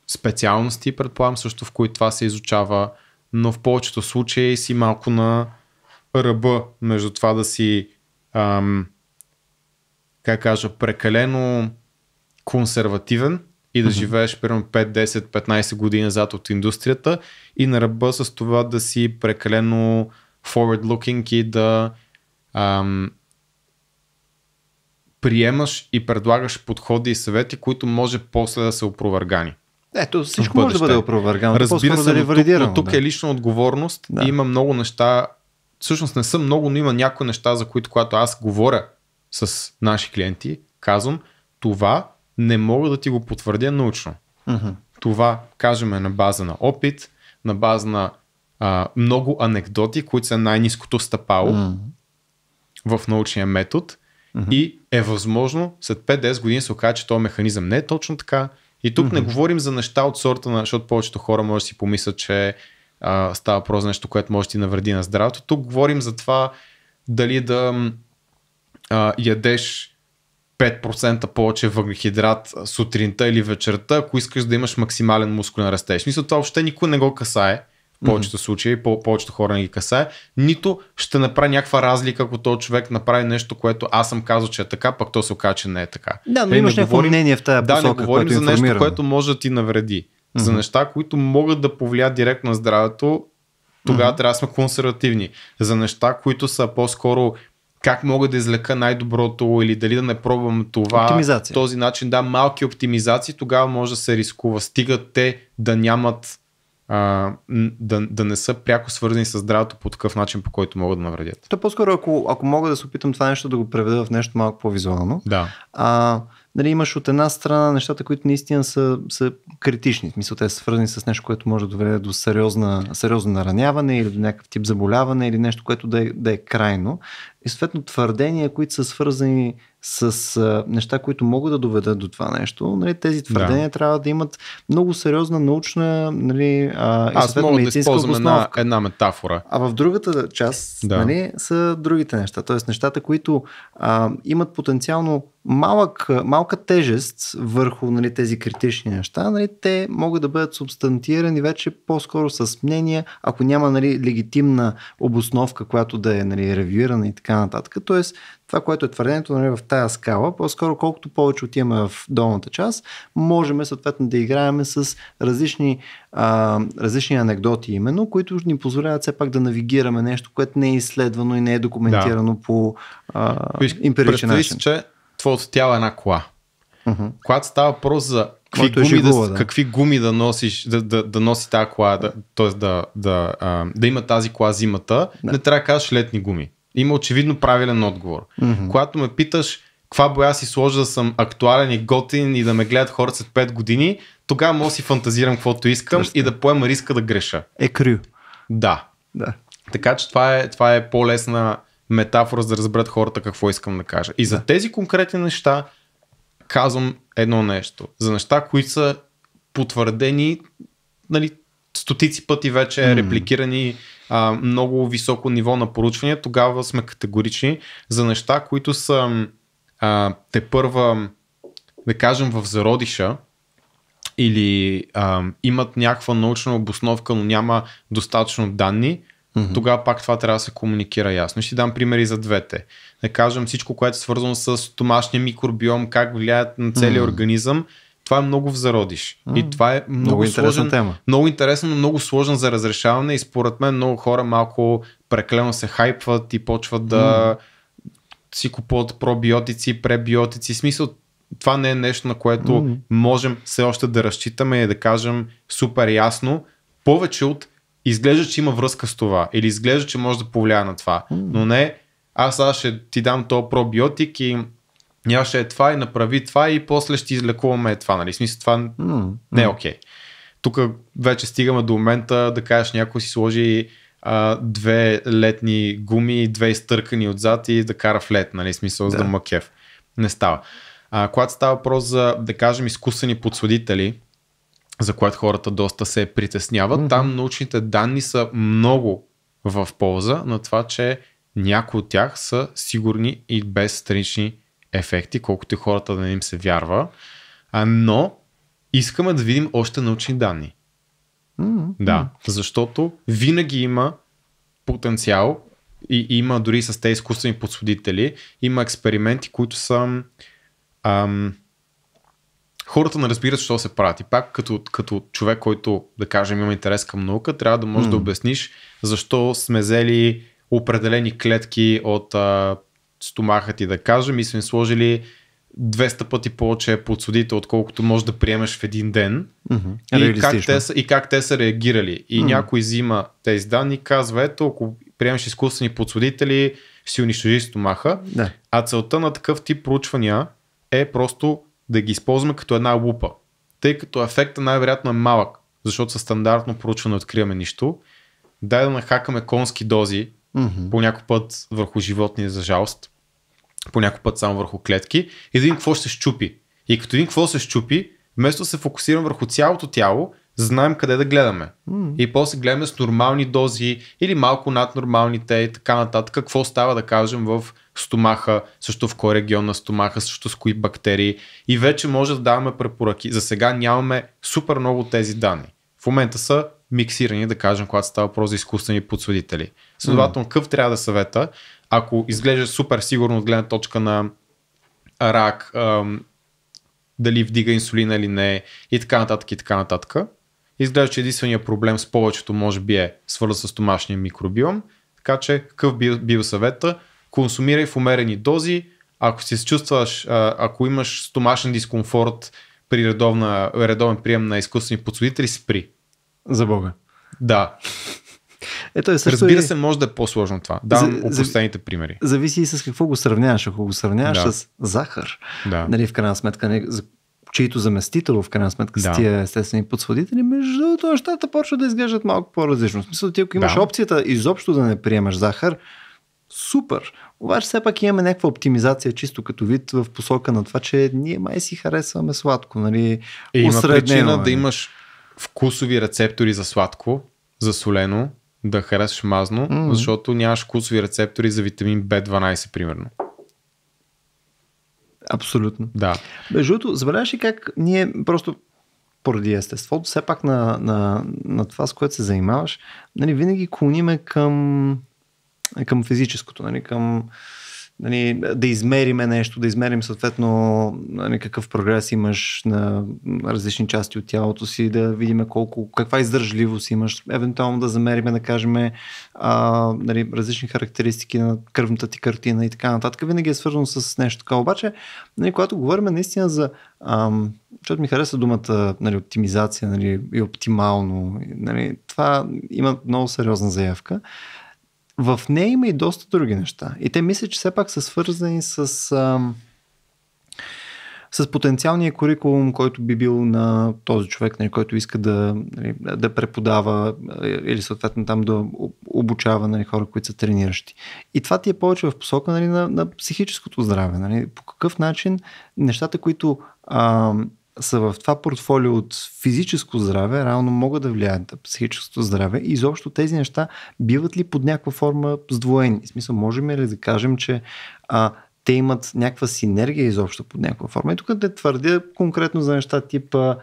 специалности, предполагам, също в които това се изучава, но в повечето случаи си малко на ръба между това да си ам, как кажа, прекалено консервативен и да mm-hmm. живееш примерно 5, 10, 15 години назад от индустрията и на ръба с това да си прекалено forward looking и да ам, приемаш и предлагаш подходи и съвети, които може после да се опровергани. Ето, всичко може да бъде опровергано. Разбира се, да но, тук, но тук да. е лична отговорност да. и има много неща. Всъщност не съм много, но има някои неща, за които когато аз говоря с наши клиенти, казвам, това не мога да ти го потвърдя научно. Mm-hmm. Това, кажем, е на база на опит, на база на а, много анекдоти, които са най-низкото стъпало mm-hmm. в научния метод Mm-hmm. И е възможно след 5-10 години се окаже, че този механизъм не е точно така. И тук mm-hmm. не говорим за неща от сорта на, защото повечето хора може да си помислят, че а, става просто за нещо, което може да ти навреди на здравето. Тук говорим за това дали да а, ядеш 5% повече въглехидрат сутринта или вечерта, ако искаш да имаш максимален мускулен растеж. Мисля, това въобще никой не го касае повечето случаи, по- повечето хора не ги касае, нито ще направи някаква разлика, ако този човек направи нещо, което аз съм казал, че е така, пък то се окаже, че не е така. Да, но Тъй, нали, имаш някакво мнение в тази посока, Да, не говорим за нещо, което може да ти навреди. Mm-hmm. За неща, които могат да повлият директно на здравето, тогава mm-hmm. трябва да сме консервативни. За неща, които са по-скоро как мога да излека най-доброто или дали да не пробвам това. Оптимизация. Този начин, да, малки оптимизации, тогава може да се рискува. Стигат те да нямат а, да, да не са пряко свързани с здравето по такъв начин, по който могат да навредят. То по-скоро, ако, ако мога да се опитам това нещо да го преведа в нещо малко по-визуално. Да. А, нали, имаш от една страна нещата, които наистина са, са критични. В смисъл, те са свързани с нещо, което може да доведе до сериозна, сериозно нараняване или до някакъв тип заболяване или нещо, което да е, да е крайно и съответно твърдения, които са свързани с а, неща, които могат да доведат до това нещо, нали, тези твърдения да. трябва да имат много сериозна научна нали, а, Аз мога да използвам една, една метафора. А в другата част да. нали, са другите неща, т.е. нещата, които а, имат потенциално малък, малка тежест върху нали, тези критични неща, нали, те могат да бъдат субстантирани вече по-скоро с мнения, ако няма нали, легитимна обосновка, която да е нали, ревюирана и така така нататък. Тоест, това, което е твърдението нали, в тая скала, по-скоро колкото повече отиваме в долната част, можем съответно да играем с различни, а, различни анекдоти именно, които ни позволяват все пак да навигираме нещо, което не е изследвано и не е документирано да. по а, емпиричен начин. че твоето тяло е една кола. Uh-huh. Когато става въпрос за какви, е гуми, е да, да. какви гуми да носиш, да, да, да носи тази кола, да, т.е. Да, да, да, да има тази кола зимата, да. не трябва да кажеш летни гуми. Има очевидно правилен отговор. Mm-hmm. Когато ме питаш каква боя си сложа да съм актуален и готин и да ме гледат хората след 5 години, тогава мога да си фантазирам каквото искам Точно. и да поема риска да греша. Е крю. Да. да. Така че това е, това е по-лесна метафора за да разберат хората какво искам да кажа. И за да. тези конкретни неща казвам едно нещо. За неща, които са потвърдени нали, стотици пъти вече, mm. репликирани а, много високо ниво на поручване, тогава сме категорични за неща, които са а, те първа, да кажем, в зародиша или а, имат някаква научна обосновка, но няма достатъчно данни, Mm-hmm. Тогава пак това трябва да се комуникира ясно. Ще дам примери за двете. Да кажем всичко, което е свързано с домашния микробиом, как влияят на целия mm-hmm. организъм, това е много в зародиш. Mm. И това е много, много сложен, тема. Много интересно, но много сложен за разрешаване и според мен много хора малко преклено се хайпват и почват да mm. си купуват пробиотици, пребиотици. В смисъл, това не е нещо, на което mm. можем все още да разчитаме и да кажем супер ясно. Повече от изглежда, че има връзка с това или изглежда, че може да повлияе на това, mm. но не аз сега ще ти дам то пробиотик и нямаше е това и направи това и после ще излекуваме е това. Нали? Смисъл, това mm-hmm. не е окей. Okay. Тук вече стигаме до момента да кажеш някой си сложи а, две летни гуми, две изтъркани отзад и да кара в лед, нали? Смисъл, да. за да макев. Не става. А, когато става въпрос за, да кажем, изкусени подсладители, за което хората доста се притесняват, mm-hmm. там научните данни са много в полза на това, че някои от тях са сигурни и без странични ефекти, колкото и хората да не им се вярва. А, но искаме да видим още научни данни. Mm-hmm. Да, защото винаги има потенциал и, има дори с тези изкуствени подсудители, има експерименти, които са... Ам, хората не разбират защо се правят. И пак като, като човек, който, да кажем, има интерес към наука, трябва да можеш mm. да обясниш защо сме взели определени клетки от а, стомаха ти да кажем и сме сложили 200 пъти повече подсудите, отколкото можеш да приемеш в един ден. Mm-hmm. И, как те са, и как те са реагирали. И mm-hmm. някой взима тези данни и казва, ето, ако приемаш изкуствени подсудители, си унищожи стомаха. Да. А целта на такъв тип проучвания е просто да ги използваме като една лупа. Тъй като ефекта най-вероятно е малък, защото със стандартно проучване откриваме нищо. Дай да нахакаме конски дози mm-hmm. по някой път върху животни за жалост по някой път само върху клетки и да видим какво ще се щупи. И като видим какво се щупи, вместо да се фокусирам върху цялото тяло, знаем къде да гледаме. Mm. И после гледаме с нормални дози или малко над нормалните и така нататък. Какво става да кажем в стомаха, също в кой регион на стомаха, също с кои бактерии. И вече може да даваме препоръки. За сега нямаме супер много тези данни. В момента са миксирани, да кажем, когато става въпрос за изкуствени подсудители. Следователно, mm. къв трябва да е съвета? ако изглежда супер сигурно от гледна точка на рак, ам, дали вдига инсулина или не и така нататък и така нататък. Изглежда, че единствения проблем с повечето може би е свързан с домашния микробиом, така че какъв бил, бил съвета? Консумирай в умерени дози, ако се чувстваш, ако имаш стомашен дискомфорт при редовна, редовен прием на изкуствени подсудители, спри. За Бога. Да. Ето е, също Разбира и... се, може да е по-сложно това. Да, за, опростените примери. Зависи и с какво го сравняваш. Ако го сравняваш да. с захар, да. нали, в крайна сметка, не, чието заместител в крайна сметка да. с тия естествени подсводители. между другото нещата почват да изглеждат малко по-различно. В смисъл, ти ако имаш да. опцията изобщо да не приемаш захар, супер. Обаче все пак имаме някаква оптимизация, чисто като вид в посока на това, че ние май си харесваме сладко. Нали? Е, има причина нали. да имаш вкусови рецептори за сладко, за солено, да харесаш мазно, mm-hmm. защото нямаш вкусови рецептори за витамин B12, примерно. Абсолютно. Да. Между другото, забелязваш ли как ние просто поради естеството, все пак на, на, на това, с което се занимаваш, нали, винаги клониме към, към физическото, нали, към нали, да измериме нещо, да измерим съответно нали, какъв прогрес имаш на различни части от тялото си, да видим колко, каква издържливост имаш, евентуално да замериме, да кажем а, нали, различни характеристики на кръвната ти картина и така нататък. Винаги е свързано с нещо така. Обаче, нали, когато говорим наистина за защото ми хареса думата нали, оптимизация нали, и оптимално, нали, това има много сериозна заявка в нея има и доста други неща. И те мислят, че все пак са свързани с, ам, с потенциалния курикулум, който би бил на този човек, нали, който иска да, нали, да преподава или съответно там да обучава нали, хора, които са трениращи. И това ти е повече в посока нали, на, на психическото здраве. Нали, по какъв начин нещата, които а, са в това портфолио от физическо здраве, реално могат да влияят на психическото здраве и изобщо тези неща биват ли под някаква форма сдвоени? В смисъл, можем ли да кажем, че а, те имат някаква синергия изобщо под някаква форма? И тук да твърдя конкретно за неща типа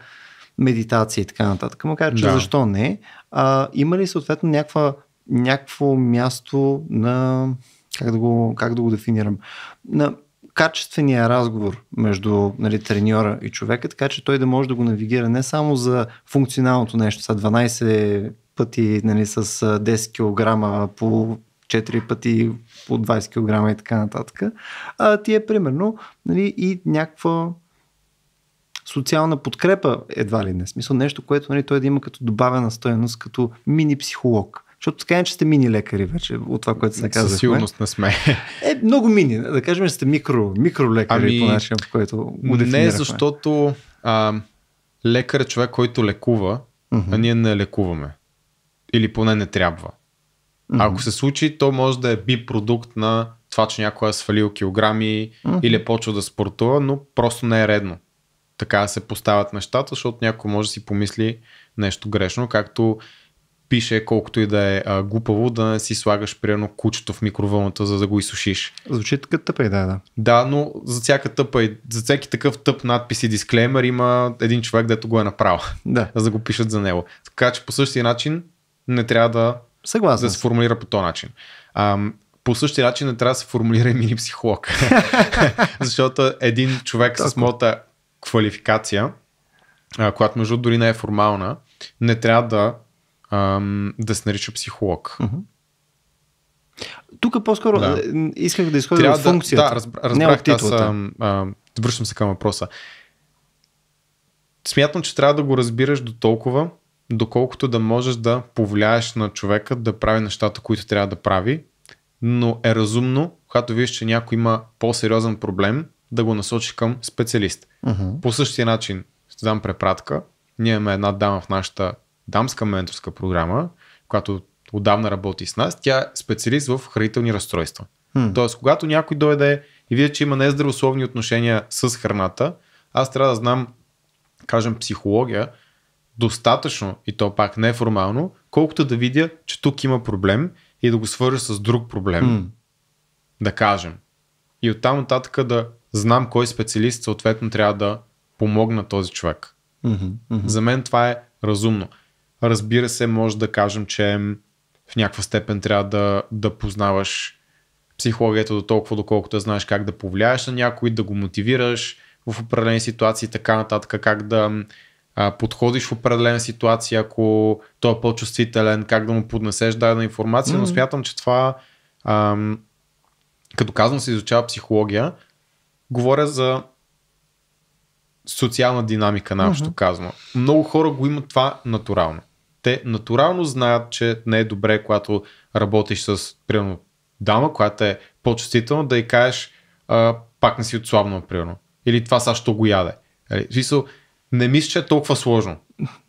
медитация и така нататък. Макар, че да. защо не? А, има ли съответно някаква, някакво място на... Как да го, как да го дефинирам? На качествения разговор между нали, треньора и човека, така че той да може да го навигира не само за функционалното нещо, са 12 пъти нали, с 10 кг по 4 пъти по 20 кг и така нататък, а ти е примерно нали, и някаква социална подкрепа едва ли не. Смисъл нещо, което нали, той да има като добавена стоеност, като мини психолог. Защото така не, че сте мини лекари вече, от това, което се казва. Със сигурност не сме. Е, много мини, да кажем, че сте микро, лекари ами, по начин, по който го Не, защото а, лекар е човек, който лекува, uh-huh. а ние не лекуваме. Или поне не трябва. Uh-huh. Ако се случи, то може да е би продукт на това, че някой е свалил килограми uh-huh. или е почва да спортува, но просто не е редно. Така се поставят нещата, защото някой може да си помисли нещо грешно, както пише, колкото и да е а, глупаво, да не си слагаш примерно кучето в микровълната, за да го изсушиш. Звучи така тъпа идея, да. Да, но за всяка тъпа, за всеки такъв тъп надпис и дисклеймер има един човек, дето го е направил. Да. За да го пишат за него. Така че по същия начин не трябва да, да се формулира по този начин. А, по същия начин не трябва да се формулира и мини психолог. Защото един човек с моята квалификация, която между дори не е формална, не трябва да да се нарича психолог. Тук по-скоро да. Е, исках да изходя от функцията. Да, да разбрах, аз, а, а, връщам се към въпроса. Смятам, че трябва да го разбираш до толкова, доколкото да можеш да повлияеш на човека да прави нещата, които трябва да прави, но е разумно, когато виждаш, че някой има по-сериозен проблем, да го насочи към специалист. Uh-huh. По същия начин ще дам препратка. Ние имаме една дама в нашата дамска менторска програма, която отдавна работи с нас, тя е специалист в хранителни разстройства. Hmm. Тоест, когато някой дойде и види, че има нездравословни отношения с храната, аз трябва да знам, кажем, психология, достатъчно, и то пак неформално, колкото да видя, че тук има проблем и да го свържа с друг проблем. Mm. Да кажем. И оттам нататък да знам кой специалист съответно трябва да помогна този човек. Mm-hmm, mm-hmm. За мен това е разумно. Разбира се, може да кажем, че в някаква степен трябва да, да познаваш психологията до толкова, доколкото да знаеш как да повлияеш на някой, да го мотивираш в определени ситуации и така нататък, как да а, подходиш в определена ситуация, ако той е по-чувствителен, как да му поднесеш дадена информация, mm-hmm. но смятам, че това, ам, като казвам, се изучава психология, говоря за социална динамика, наобщо mm-hmm. казвам. Много хора го имат това натурално те натурално знаят, че не е добре, когато работиш с, примерно, дама, която е по-чувствителна, да й кажеш а, пак не си отслабна, примерно. Или това също го яде. Нали, Висо, не мисля, че е толкова сложно.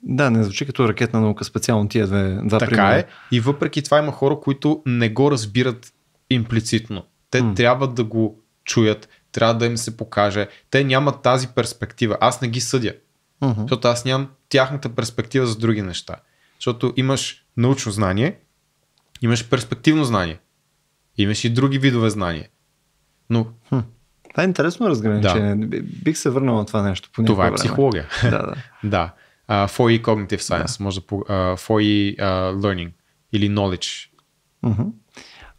Да, не звучи като ракетна наука, специално тия две, два така примера. е. И въпреки това има хора, които не го разбират имплицитно. Те м трябва да го чуят, трябва да им се покаже. Те нямат тази перспектива. Аз не ги съдя. Mm-hmm. Защото аз нямам тяхната перспектива за други неща. Защото имаш научно знание, имаш перспективно знание, имаш и други видове знание. Но хм. Това е интересно разграничение. Да. Бих се върнал на това нещо. По това е време. психология. да, да. да. Uh, for e Cognitive Science, да. може да, uh, for uh, Learning или Knowledge. Uh-huh.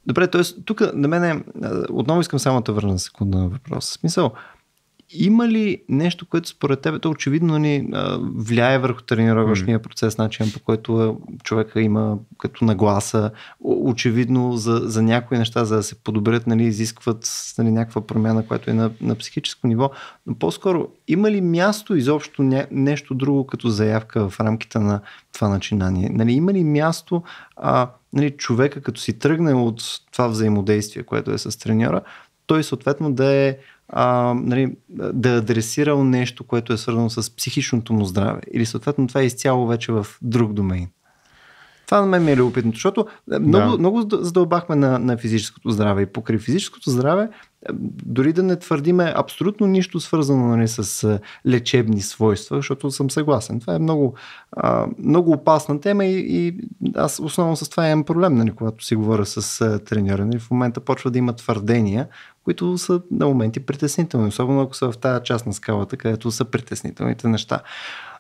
Добре, т.е. тук на мен е, отново искам само да върна секунда на въпрос. Смисъл, uh, има ли нещо, което според теб то очевидно ни влияе върху тренировъчния процес, начин по който човека има като нагласа? Очевидно за, за някои неща, за да се подобрят, нали, изискват нали, някаква промяна, която е на, на психическо ниво. Но по-скоро, има ли място изобщо нещо друго като заявка в рамките на това начинание? Нали, има ли място а, нали, човека, като си тръгне от това взаимодействие, което е с треньора, той съответно да е а, нали, да е адресирал нещо, което е свързано с психичното му здраве. Или съответно това е изцяло вече в друг домейн. Това на мен ми е любопитно, защото е, много, да. много задълбахме на, на физическото здраве и покрай физическото здраве, е, дори да не твърдиме абсолютно нищо свързано нали, с е, лечебни свойства, защото съм съгласен. Това е много, а, много опасна тема и, и аз основно с това имам проблем, нали, когато си говоря с треньора. Нали, в момента почва да има твърдения, които са на моменти притеснителни, особено ако са в тази част на скалата, където са притеснителните неща.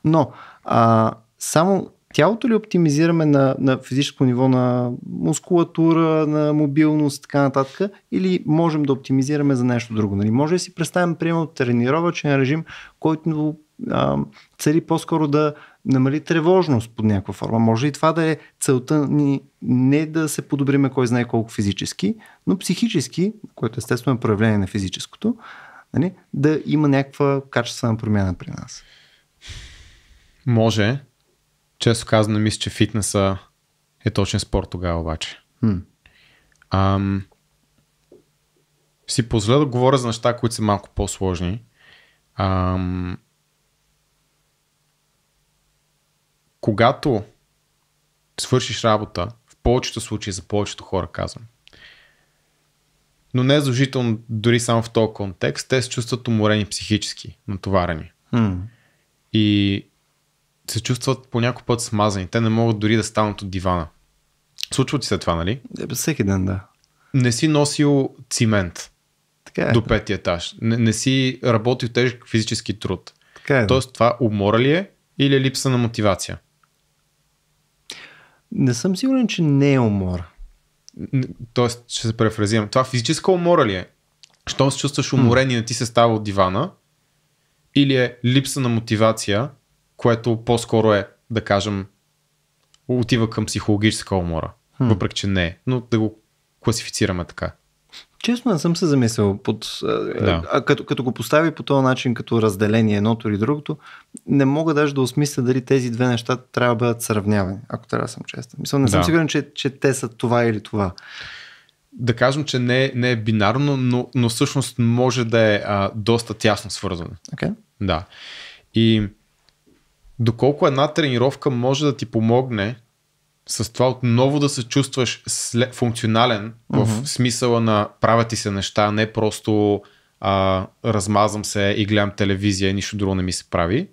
Но а, само тялото ли оптимизираме на, на физическо ниво, на мускулатура, на мобилност, така нататък, или можем да оптимизираме за нещо друго? Нали? Може да си представим, примерно, тренировачен режим, който а, цели по-скоро да намали тревожност под някаква форма. Може и това да е целта ни не да се подобриме кой знае колко физически, но психически, което естествено е проявление на физическото, нали, да има някаква качествена промяна при нас. Може, често казвам, мисля, че фитнеса е точен спорт тогава обаче. Хм. Ам, си позволя да говоря за неща, които са малко по-сложни. Ам, когато свършиш работа, в повечето случаи за повечето хора казвам, но не е дори само в този контекст, те се чувстват уморени психически, натоварени. Mm. И се чувстват по някой път смазани. Те не могат дори да станат от дивана. Случва ти се това, нали? Е, бе, всеки ден, да. Не си носил цимент така е, до петия етаж. Не, не си работил тежък физически труд. Така е, Тоест, това умора ли е или е липса на мотивация? Не съм сигурен, че не е умора. Тоест, ще се префразирам. Това физическа умора ли е? Щом се чувстваш уморен и не ти се става от дивана? Или е липса на мотивация което по-скоро е, да кажем, отива към психологическа умора. Хм. Въпреки, че не е, но да го класифицираме така. Честно не съм се замислил. Под, да. а, като, като го постави по този начин, като разделение едното или другото, не мога даже да осмисля дали тези две неща трябва да бъдат сравнявани, ако трябва да съм честен. Мисля, не да. съм сигурен, че, че те са това или това. Да кажем, че не, е, не е бинарно, но, но всъщност може да е а, доста тясно свързано. Okay. Да. И доколко една тренировка може да ти помогне с това отново да се чувстваш функционален функционален mm-hmm. в смисъла на правят ти се неща, не просто а, размазвам се и гледам телевизия и нищо друго не ми се прави.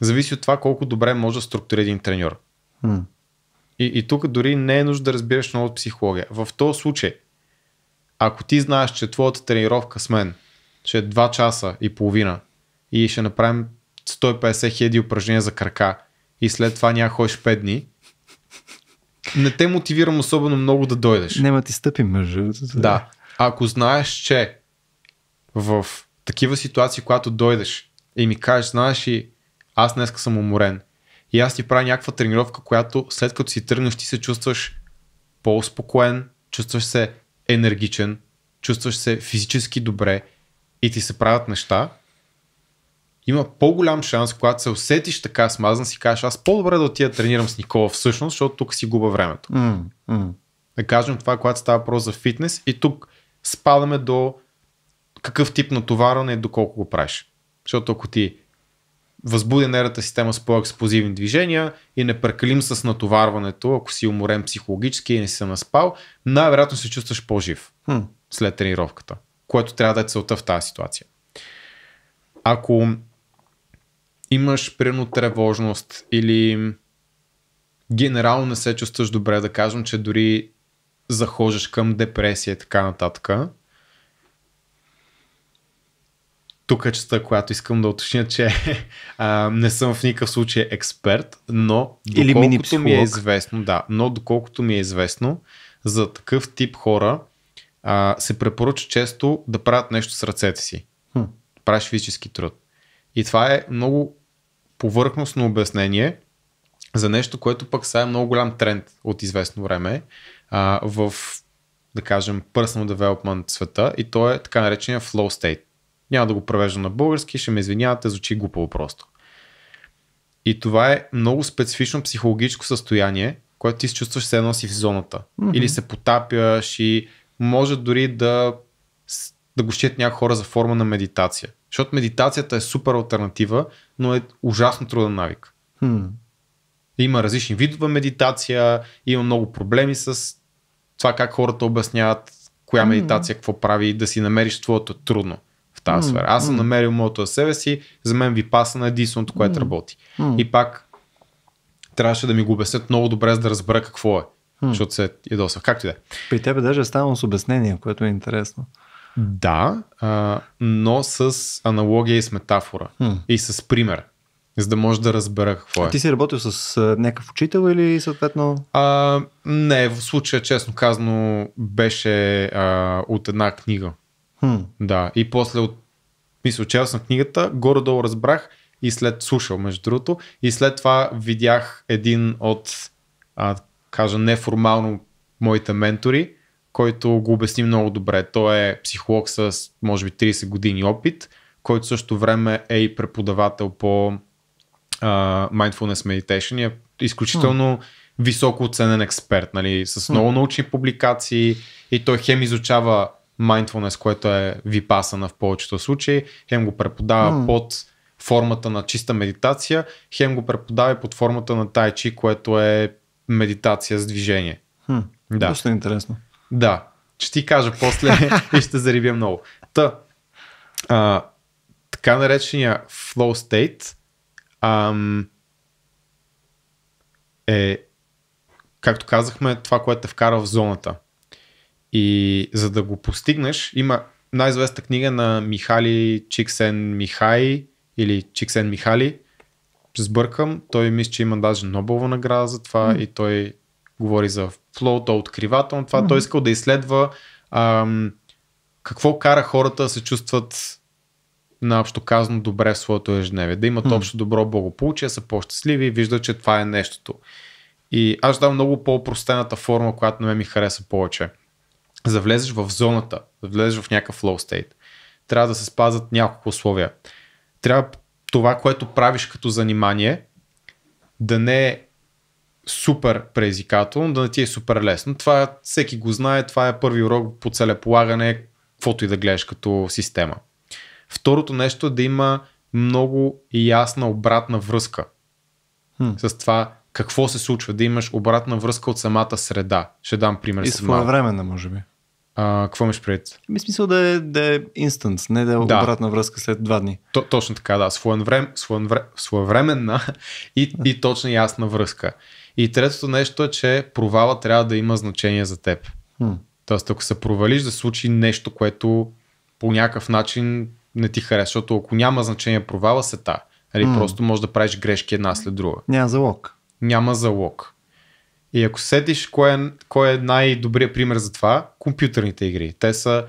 Зависи от това колко добре може да структури един треньор. Mm. И, и тук дори не е нужда да разбираш много от психология. В този случай, ако ти знаеш, че твоята тренировка с мен ще е 2 часа и половина и ще направим 150 хиляди упражнения за крака и след това няма ходиш 5 дни, не те мотивирам особено много да дойдеш. Нема ти стъпи между. Да. Ако знаеш, че в такива ситуации, когато дойдеш и ми кажеш, знаеш и аз днеска съм уморен и аз ти правя някаква тренировка, която след като си тръгнеш ти се чувстваш по-успокоен, чувстваш се енергичен, чувстваш се физически добре и ти се правят неща, има по-голям шанс, когато се усетиш така смазан, си кажеш, аз по-добре да отида тренирам с Никола всъщност, защото тук си губа времето. Mm, mm. Да кажем това, когато става въпрос за фитнес и тук спадаме до какъв тип натоварване, доколко го правиш. Защото ако ти възбуди нервната система с по-експозивни движения и не прекалим с натоварването, ако си уморен психологически и не си наспал, най-вероятно се чувстваш по-жив хм. след тренировката, което трябва да е целта в тази ситуация. Ако имаш прино тревожност или генерално не се чувстваш добре, да кажем, че дори захожеш към депресия и така нататък. Тук е частта, която искам да уточня, че а, не съм в никакъв случай експерт, но доколкото ми е известно, да, но доколкото ми е известно, за такъв тип хора а, се препоръча често да правят нещо с ръцете си. Хм. Правиш физически труд. И това е много повърхностно обяснение за нещо, което пък сега е много голям тренд от известно време а, в, да кажем, personal development света и то е така наречения flow state. Няма да го превежда на български, ще ме извинявате, звучи глупо просто. И това е много специфично психологическо състояние, което ти се чувстваш едно си в зоната. Mm-hmm. Или се потапяш и може дори да, да го щият някои хора за форма на медитация. Защото медитацията е супер альтернатива, но е ужасно труден навик. Хм. Има различни видове медитация, има много проблеми с това как хората обясняват коя медитация какво прави, да си намериш твоето трудно в тази сфера. Аз съм намерил моето себе си, за мен ви паса на единственото, което работи. И пак трябваше да ми го обяснят много добре, за да разбера какво е. Защото се е ядосах. Както и да е. При тебе даже е станало с обяснение, което е интересно. Да, а, но с аналогия и с метафора. Хм. И с пример. За да може да разбера какво е. А ти си работил с а, някакъв учител или съответно? А, не, в случая, честно казано, беше а, от една книга. Хм. Да, и после от... Мисля, чел съм книгата, горе-долу разбрах и след слушал, между другото, и след това видях един от, а, кажа, неформално моите ментори, който го обясни много добре. Той е психолог с може би 30 години опит, който също време е и преподавател по uh, Mindfulness Meditation е изключително mm. високо оценен експерт, нали, с много научни публикации и той хем изучава Mindfulness, което е випасана в повечето случаи, хем го преподава mm. под формата на чиста медитация, хем го преподава под формата на тайчи, което е медитация с движение. Хм, да. Доста интересно. Да, ще ти кажа после и ще зарибя много. Та, а, така наречения flow state ам, е, както казахме, това, което те вкара в зоната. И за да го постигнеш, има най-известна книга на Михали Чиксен Михай или Чиксен Михали. Сбъркам, той мисля, че има даже Нобелова награда за това mm. и той говори за флоута, откривателно. Това mm-hmm. той искал да изследва ам, какво кара хората да се чувстват наобщо казано добре в своето ежедневие. Да имат mm-hmm. общо добро благополучие, са по-щастливи и виждат, че това е нещото. И аз дам много по-простената форма, която на мен ми хареса повече. За влезеш в зоната, да влезеш в някакъв flow state, трябва да се спазват няколко условия. Трябва това, което правиш като занимание, да не е супер преизвикателно, да не ти е супер лесно. Това всеки го знае, това е първи урок по целеполагане, каквото и да гледаш като система. Второто нещо е да има много ясна обратна връзка хм. с това какво се случва, да имаш обратна връзка от самата среда. Ще дам пример. И своевременна, може би. А, какво имаш пред? Ми смисъл да е, да е инстант, не да е да. обратна връзка след два дни. Т- точно така, да. своевременна и, и точна ясна връзка. И третото нещо е, че провала трябва да има значение за теб. Хм. Тоест, ако се провалиш, да случи нещо, което по някакъв начин не ти харесва, защото ако няма значение провала, се та. Нали, Просто можеш да правиш грешки една след друга. Няма залог. Няма залог. И ако сетиш кой е, кой е най-добрият пример за това, компютърните игри. Те са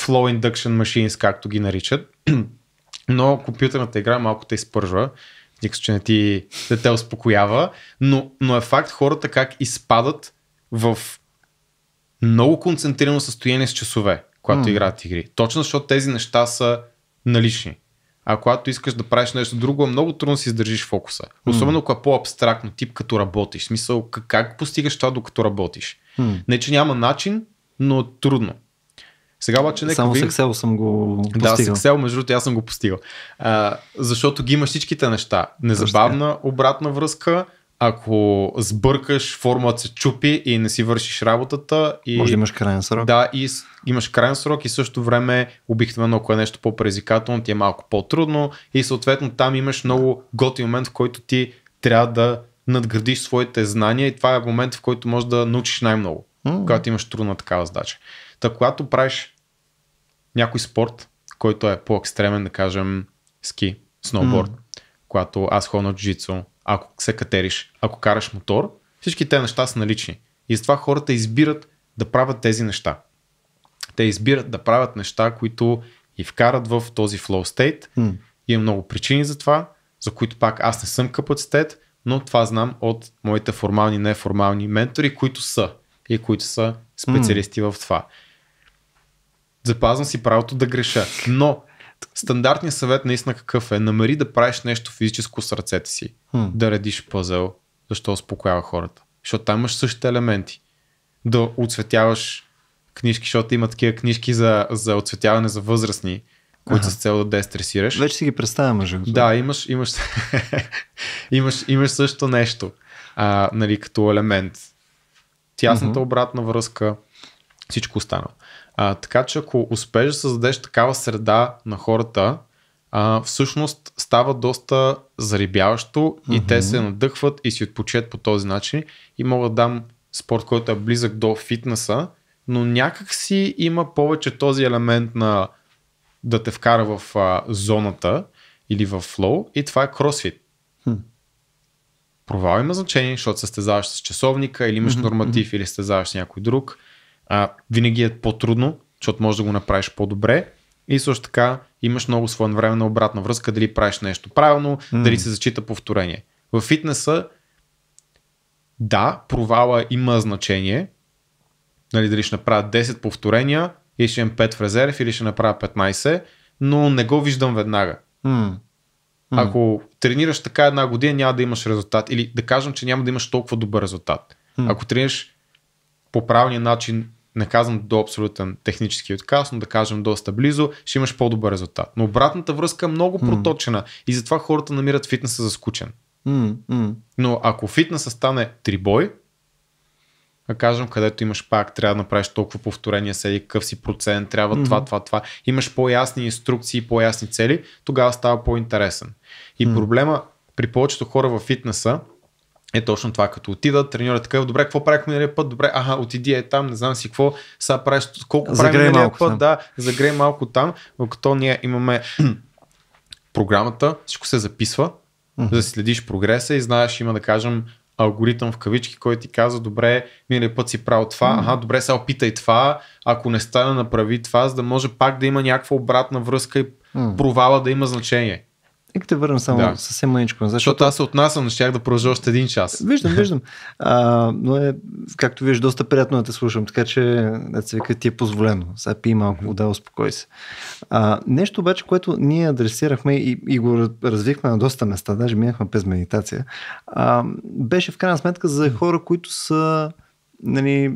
flow induction machines, както ги наричат. Но компютърната игра малко те изпържва. Никак, че не ти не те успокоява. Но, но е факт хората как изпадат в много концентрирано състояние с часове, когато mm. играят игри. Точно защото тези неща са налични. А когато искаш да правиш нещо друго, много трудно си издържиш фокуса. Особено ако е по-абстрактно, тип като работиш. Смисъл, как, постигаш това докато работиш? Не, че няма начин, но е трудно. Сега обаче нека Само видим... с Excel съм го постигал. Да, с Excel, между другото, аз съм го постигал. А, защото ги имаш всичките неща. Незабавна обратна връзка, ако сбъркаш, формулата се чупи и не си вършиш работата. И... Може да имаш крайен срок. Да, и имаш крайен срок и също време обикновено, ако е нещо по презикателно ти е малко по-трудно и съответно там имаш много готи момент, в който ти трябва да надградиш своите знания и това е момент, в който можеш да научиш най-много, mm. когато имаш трудна такава задача. Та когато правиш някой спорт, който е по-екстремен, да кажем ски, сноуборд, mm. когато аз ходя на джицу, ако се катериш, ако караш мотор, всички тези неща са налични. И затова хората избират да правят тези неща. Те избират да правят неща, които и вкарат в този flow state. Mm. Има много причини за това, за които пак аз не съм капацитет, но това знам от моите формални и неформални ментори, които са и които са специалисти mm. в това. Запазвам си правото да греша, но стандартният съвет наистина какъв е? Намери да правиш нещо физическо с ръцете си. Хм. Да редиш пъзъл, защо успокоява хората. Защото там имаш същите елементи. Да оцветяваш книжки, защото има такива книжки за, за оцветяване за възрастни, които ага. с цел да дестресираш. Вече си ги представя мъже. Да, имаш, имаш, имаш, имаш също нещо а, нали, като елемент. Тясната uh-huh. обратна връзка, всичко останало. А, така че ако успееш да създадеш такава среда на хората, а, всъщност става доста зарибяващо mm-hmm. и те се надъхват и си отпочет по този начин и мога да дам спорт, който е близък до фитнеса, но някак си има повече този елемент на да те вкара в а, зоната или в флоу и това е кросфит. Провал има значение, защото състезаваш с часовника или имаш норматив mm-hmm. или състезаваш с някой друг а, винаги е по-трудно, защото можеш да го направиш по-добре. И също така имаш много своевременна обратна връзка, дали правиш нещо правилно, mm. дали се зачита повторение. В фитнеса, да, провала има значение. Нали, дали ще направя 10 повторения, и ще имам 5 в резерв, или ще направя 15, но не го виждам веднага. Mm. Mm. Ако тренираш така една година, няма да имаш резултат. Или да кажем, че няма да имаш толкова добър резултат. Mm. Ако тренираш по правилния начин не казвам до абсолютен технически отказ, но да кажем доста близо, ще имаш по-добър резултат. Но обратната връзка е много mm. проточена и затова хората намират фитнеса за скучен. Mm, mm. Но ако фитнеса стане трибой, да кажем, където имаш пак, трябва да направиш толкова повторения, седи къв си процент, трябва mm-hmm. това, това, това, имаш по-ясни инструкции, по-ясни цели, тогава става по-интересен. И mm-hmm. проблема при повечето хора във фитнеса е точно това, като отида, треньорът е такъв, добре, какво правих миналия път, добре, аха, отиди е там, не знам си какво, сега правиш, колко правим миналия малко, път, да, загрей малко там, докато ние имаме програмата, всичко се записва, mm-hmm. за да следиш прогреса и знаеш, има да кажем алгоритъм в кавички, който ти казва, добре, миналия път си правил това, mm-hmm. аха, добре, сега опитай това, ако не стане, направи това, за да може пак да има някаква обратна връзка и mm-hmm. провала да има значение. Нека те върна само да. съвсем маничко. Защото... защото аз се отнасям, щях да продължа още един час. Виждам, виждам. А, но е, както виждаш, доста приятно е да те слушам, така че да се вика, ти е позволено. Сега пи малко вода, успокой се. А, нещо обаче, което ние адресирахме и, и го развихме на доста места, даже минахме без медитация, а, беше в крайна сметка за хора, които са нали,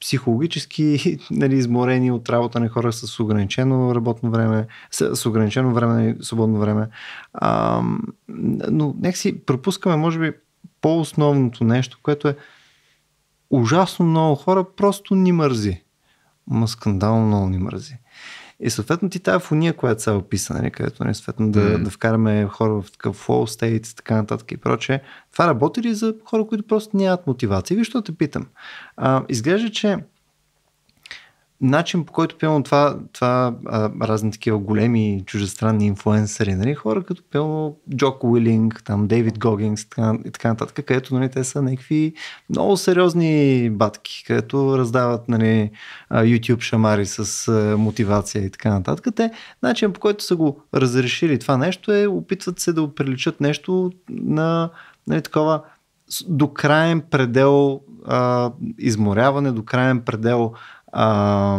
психологически нали, изморени от работа на хора с ограничено работно време, с, с ограничено време, и свободно време. А, но си пропускаме, може би, по-основното нещо, което е ужасно много хора просто ни мързи. Ма скандално много ни мързи. И съответно ти тази фония, която са описана, нали, където нали, съответно mm. да, да вкараме хора в такъв flow state, така нататък и прочее, това работи ли за хора, които просто нямат мотивация? Вижте, те питам. А, изглежда, че начин по който пълно това, това а, разни такива големи чужестранни инфлуенсъри, нали, хора като пълно Джок Уилинг, там Дейвид Гогингс и така, и така нататък, където нали, те са някакви много сериозни батки, където раздават нали, YouTube шамари с а, мотивация и така нататък. Те, начин по който са го разрешили това нещо е, опитват се да приличат нещо на нали, такова до краен предел а, изморяване, до краен предел а,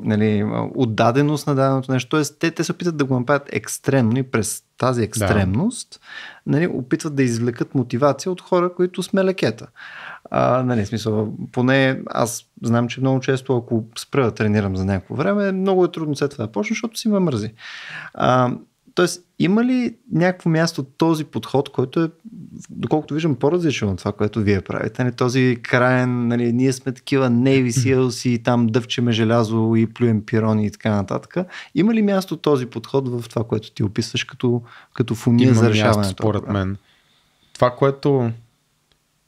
нали, отдаденост на даденото нещо. Тоест, те, те се опитат да го направят екстремно и през тази екстремност да. нали, опитват да извлекат мотивация от хора, които сме лекета. А, нали, смисъл, поне аз знам, че много често, ако спра да тренирам за някакво време, много е трудно след това да почна, защото си ме мързи. А, Тоест, има ли някакво място този подход, който е, доколкото виждам, по-различен от това, което вие правите? Не, нали, този крайен, нали, ние сме такива Navy Seals и там дъвчеме желязо и плюем пирони и така нататък. Има ли място този подход в това, което ти описваш като, като фуния има за решаването? според това, мен. Това, което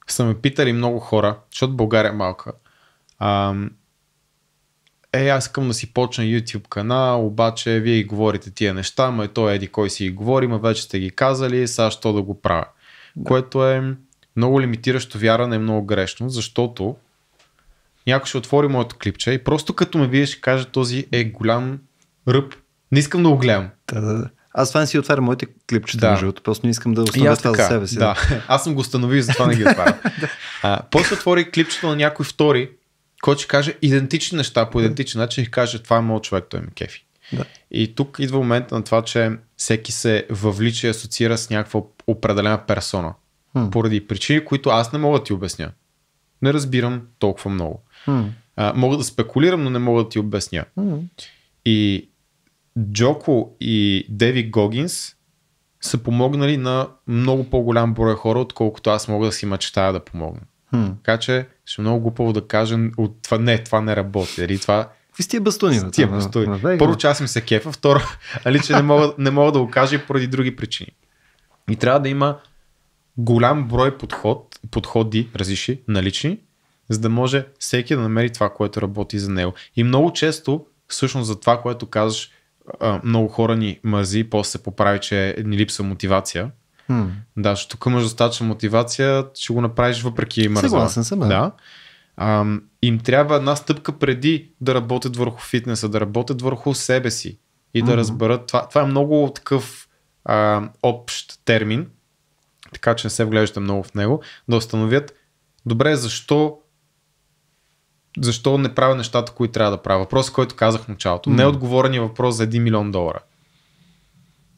са ме питали много хора, защото България е малка, е, аз искам да си почна YouTube канал, обаче вие и говорите тия неща, ма и той еди кой си ги говори, ма вече сте ги казали, сега що да го правя. Да. Което е много лимитиращо вяране, е много грешно, защото някой ще отвори моето клипче и просто като ме видиш, ще каже този е голям ръб. Не искам да го гледам. Да, да, да. Аз това не си отварям моите клипчета, да. живото. Просто не искам да установя това така, за себе си. Да. да. Аз съм го установил, затова не ги отварям. да. а, после отвори клипчето на някой втори, който ще каже идентични неща по идентичен начин и каже това е моят човек, той ми кефи. Да. И тук идва момента на това, че всеки се въвлича и асоциира с някаква определена персона. Хм. Поради причини, които аз не мога да ти обясня. Не разбирам толкова много. Хм. А, мога да спекулирам, но не мога да ти обясня. Хм. И Джоко и Деви Гогинс са помогнали на много по-голям брой хора, отколкото аз мога да си мечтая да помогна. Хм. Така че ще е много глупаво да кажа от това не, това не работи. Или нали? това, Какви сте бастуни? Ти е бастуни. Първо, че аз им се кефа, второ, али, че не мога, не мога да го кажа и поради други причини. И трябва да има голям брой подход, подходи, различни, налични, за да може всеки да намери това, което работи за него. И много често, всъщност за това, което казваш, много хора ни мързи, после се поправи, че ни липсва мотивация. Hmm. Да, защото тук имаш достатъчна мотивация, ще го направиш въпреки мързва. Съгласен съм. Да. да. А, им трябва една стъпка преди да работят върху фитнеса, да работят върху себе си и mm-hmm. да разберат. Това, това е много такъв а, общ термин, така че не се вглеждате много в него, да установят добре защо защо не правя нещата, които трябва да правя. Въпрос, който казах в началото. Mm. Не е отговорен въпрос за 1 милион долара.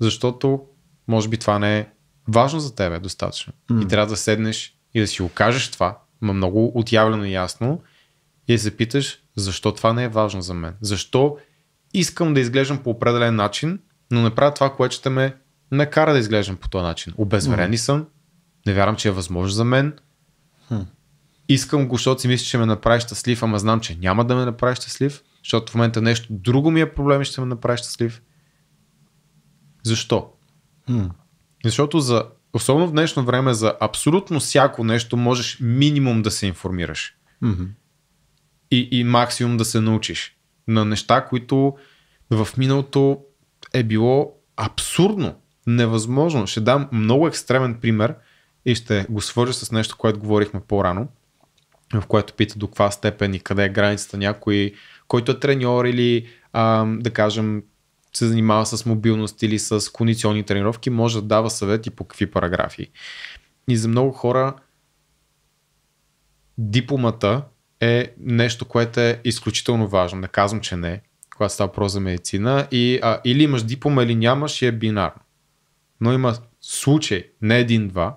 Защото, може би, това не е важно за теб е достатъчно. Mm. И трябва да седнеш и да си окажеш това, ма много отявлено и ясно, и да се питаш защо това не е важно за мен. Защо искам да изглеждам по определен начин, но не правя това, което ще ме накара да изглеждам по този начин. Обезверен mm. съм, не вярвам, че е възможно за мен. Mm. Искам го, защото си мисля, че ме направи щастлив, ама знам, че няма да ме направи щастлив, защото в момента нещо друго ми е проблем и ще ме направи щастлив. Защо? Mm. Защото за, особено в днешно време за абсолютно всяко нещо можеш минимум да се информираш. Mm-hmm. И, и максимум да се научиш на неща, които в миналото е било абсурдно, невъзможно. Ще дам много екстремен пример и ще го свържа с нещо, което говорихме по-рано, в което пита до каква степен и къде е границата някой, който е треньор или, а, да кажем, се занимава с мобилност или с кондиционни тренировки, може да дава съвети по какви параграфи. И за много хора дипломата е нещо, което е изключително важно. Не казвам, че не, когато става про за медицина. И, а, или имаш диплома, или нямаш и е бинарно. Но има случай, не един-два,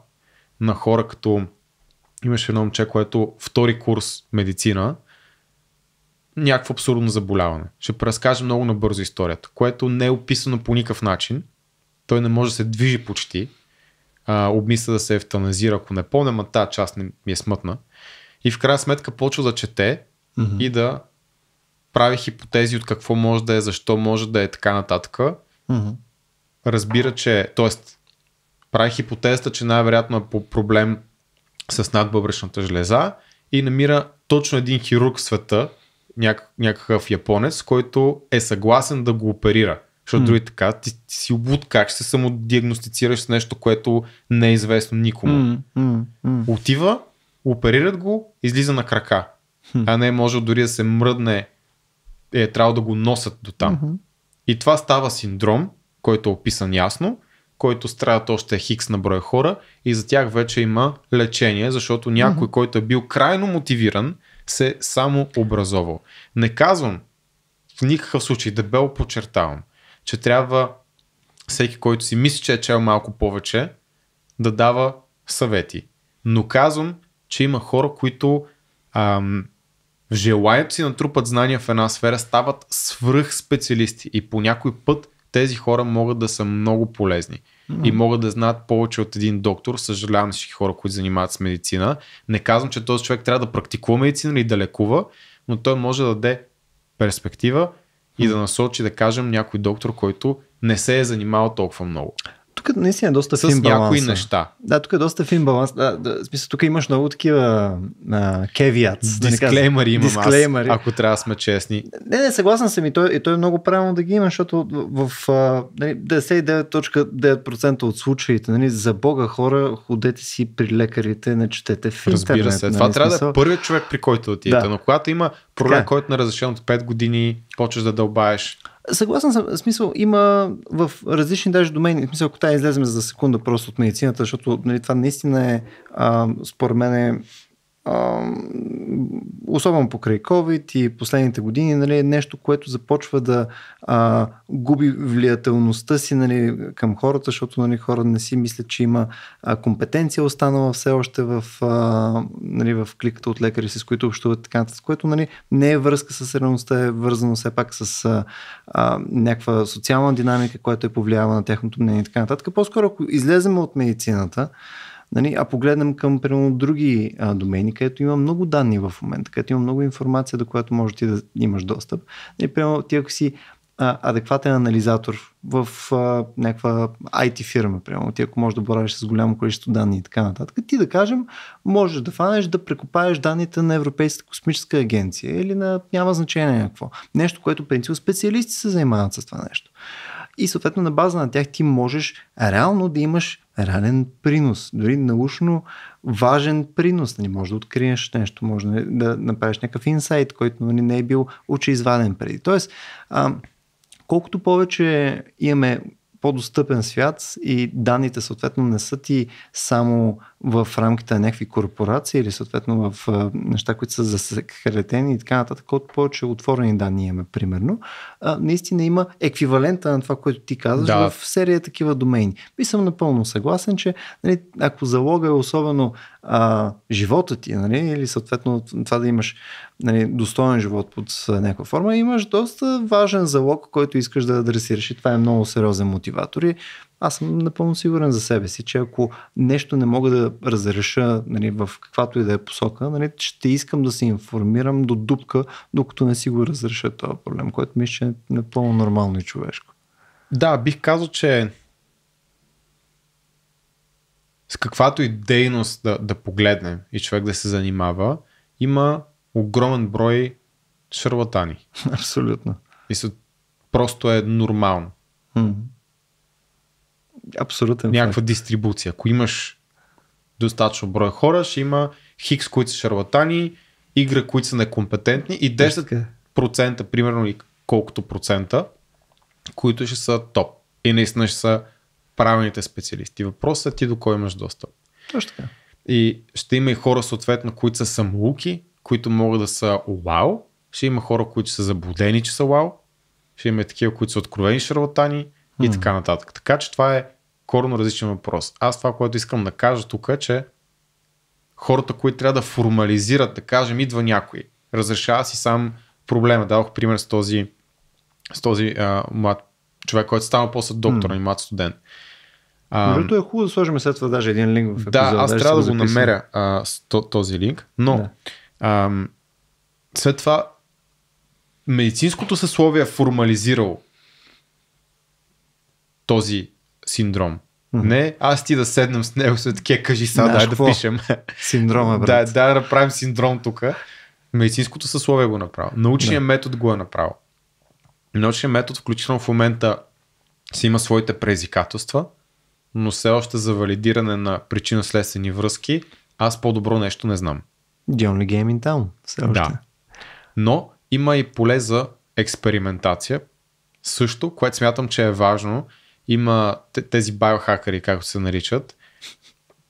на хора като имаше едно момче, което втори курс медицина – някакво абсурдно заболяване. Ще преразкажа много набързо историята, което не е описано по никакъв начин. Той не може да се движи почти. А, обмисля да се евтаназира, ако не е помня, но тази част не ми е смътна. И в крайна сметка почва да чете mm-hmm. и да прави хипотези от какво може да е, защо може да е така нататък. Mm-hmm. Разбира, че, т.е. прави хипотезата, че най-вероятно е по проблем с надбъбречната железа и намира точно един хирург в света, няк- някакъв японец, който е съгласен да го оперира. Защото mm. други така, ти, ти си луд, как ще се самодиагностицираш с нещо, което не е известно никому. Mm, mm, mm. Отива, оперират го, излиза на крака. Mm. А не е може дори да се мръдне, е трябва да го носят до там. Mm-hmm. И това става синдром, който е описан ясно, който страдат още е хикс на броя хора и за тях вече има лечение, защото някой, mm-hmm. който е бил крайно мотивиран се само образовал. Не казвам в никакъв случай, дебело подчертавам, че трябва всеки, който си мисли, че е чел малко повече, да дава съвети. Но казвам, че има хора, които ам, в желанието си натрупат знания в една сфера, стават свръх специалисти и по някой път тези хора могат да са много полезни mm-hmm. и могат да знаят повече от един доктор. Съжалявам всички хора, които занимават с медицина. Не казвам, че този човек трябва да практикува медицина или да лекува, но той може да даде перспектива и да насочи, да кажем, някой доктор, който не се е занимавал толкова много тук наистина е доста с фин баланс. някои неща. Да, тук е доста фин баланс. Да, да, смисъл, тук имаш много такива кевиат. Дисклеймъри да имам аз, ако трябва да сме честни. Не, не, съгласен съм и той, и той е много правилно да ги има, защото в, в нали, 99.9% от случаите, нали, за бога хора, ходете си при лекарите, не четете в интернет. Разбира се, нали, това трябва да е първият човек, при който отидете, да. но когато има проблем, е. който не е разрешен от 5 години, почваш да дълбаеш. Съгласен съм, в смисъл има в различни даже домени, в смисъл ако тази излезем за секунда просто от медицината, защото нали, това наистина е, а, според мен е особено покрай COVID и последните години, нали, е нещо, което започва да а, губи влиятелността си нали, към хората, защото нали, хора не си мислят, че има а, компетенция останала все още в, а, нали, в кликата от лекари, с които общуват така, с което нали, не е връзка с реалността, е вързано все пак с а, а, някаква социална динамика, която е повлиява на тяхното мнение и така нататък. По-скоро, ако излезем от медицината, Нали, а погледнем към примерно, други а, домени, където има много данни в момента, където има много информация, до която може ти да имаш достъп. Нали, примерно, ти ако си а, адекватен анализатор в а, някаква IT фирма, примерно, ти ако можеш да боравиш с голямо количество данни и така нататък, ти да кажем, можеш да фанеш да прекопаеш данните на Европейската космическа агенция или на няма значение какво. Нещо, което принцип специалисти се занимават с това нещо. И съответно на база на тях ти можеш реално да имаш реален принос, дори научно важен принос. Не нали, може да откриеш нещо, може да направиш някакъв инсайт, който нали, не е бил очеизваден преди. Тоест, а, колкото повече имаме по-достъпен свят и данните съответно не са ти само в рамките на някакви корпорации или съответно в неща, които са засекретени и така нататък, от повече отворени данни имаме, примерно, а, наистина има еквивалента на това, което ти казваш да. в серия такива домейни. И съм напълно съгласен, че нали, ако залога е особено а, живота ти, нали, или съответно това да имаш нали, достоен живот под някаква форма, имаш доста важен залог, който искаш да адресираш и това е много сериозен мотиватор. И аз съм напълно сигурен за себе си, че ако нещо не мога да разреша нали, в каквато и да е посока, нали, ще искам да се информирам до дупка, докато не си го разреша този проблем, което мисля, че е напълно нормално и човешко. Да, бих казал, че с каквато и дейност да, да погледнем и човек да се занимава, има огромен брой шарлатани. Абсолютно. И просто е нормално. Mm-hmm абсолютен някаква факт. дистрибуция. Ако имаш достатъчно брой хора, ще има хикс, които са шарлатани, игра, които са некомпетентни и 10% примерно или колкото процента, които ще са топ. И наистина ще са правилните специалисти. Въпросът е ти до кой имаш достъп. Точно така. И ще има и хора съответно, които са самоуки, които могат да са вау, ще има хора, които са заблудени, че са вау, ще има такива, които са откровени шарлатани, и така нататък. Така че това е корно различен въпрос. Аз това, което искам да кажа тук е, че хората, които трябва да формализират, да кажем, идва някой, разрешава си сам проблема. Дадох пример с този, с този а, млад човек, който става после доктор, mm. млад студент. А, Между е хубаво да сложим след това даже един линк в епизод. Да, аз трябва да го, записам. намеря а, този линк, но да. а, след това медицинското съсловие е формализирало този синдром. Mm-hmm. Не, аз ти да седнем с него след ке, кажи са, дай да пишем. Синдрома, брат. да, да, да правим синдром тук. Медицинското съсловие го направи. Научният да. метод го е направил. Научният метод, включително в момента, си има своите предизвикателства, но все още за валидиране на причинно-следствени връзки, аз по-добро нещо не знам. The only game in town. Все още. Да. Но има и поле за експериментация, също, което смятам, че е важно има тези биохакери, както се наричат.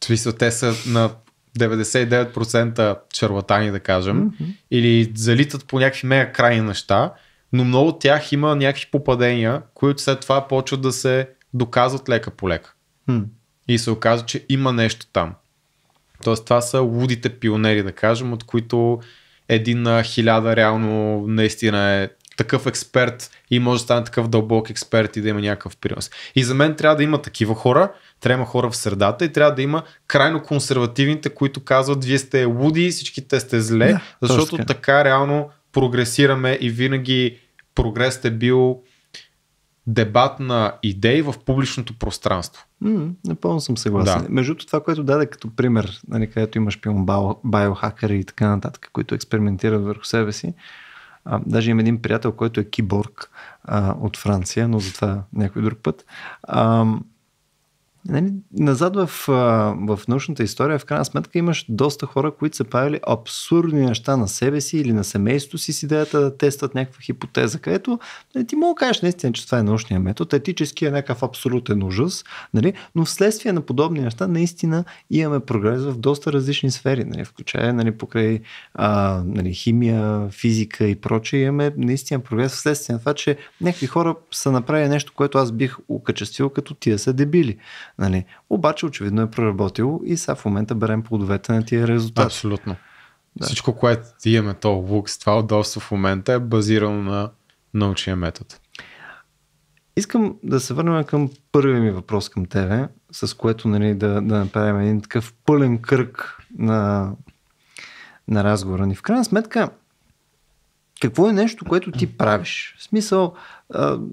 Смисъл, те са на 99% черватани, да кажем, mm-hmm. или залитат по някакви мега крайни неща, но много от тях има някакви попадения, които след това почват да се доказват лека по лека. Mm. И се оказва, че има нещо там. Тоест, това са лудите пионери, да кажем, от които един на хиляда реално наистина е такъв експерт и може да стане такъв дълбок експерт и да има някакъв принос. И за мен трябва да има такива хора, трябва да има хора в средата и трябва да има крайно консервативните, които казват, вие сте луди, всички те сте зле, да, защото точно. така реално прогресираме и винаги прогресът е бил дебат на идеи в публичното пространство. М-м, напълно съм съгласен. Да. Между това, което даде като пример, нали, където имаш пилно байохакъри и така нататък, които експериментират върху себе си, а, даже имам един приятел, който е киборг а, от Франция, но за това някой друг път. А, Нали, назад в, в научната история, в крайна сметка, имаш доста хора, които са правили абсурдни неща на себе си или на семейството си с идеята да тестват някаква хипотеза, където нали, ти мога да кажеш наистина, че това е научния метод, етически е някакъв абсолютен ужас, нали, но вследствие на подобни неща наистина имаме прогрес в доста различни сфери, нали, включая нали, покрай а, нали, химия, физика и прочее, имаме наистина прогрес вследствие на това, че някакви хора са направили нещо, което аз бих окачествил като тия са дебили. Нали? Обаче очевидно е проработило и сега в момента берем плодовете на тия резултати. Абсолютно. Да. Всичко, което имаме то лукс, това удобство в момента е базирано на научния метод. Искам да се върнем към първия ми въпрос към тебе, с което нали, да, да направим един такъв пълен кръг на, на разговора ни. В крайна сметка, какво е нещо, което ти правиш? В смисъл,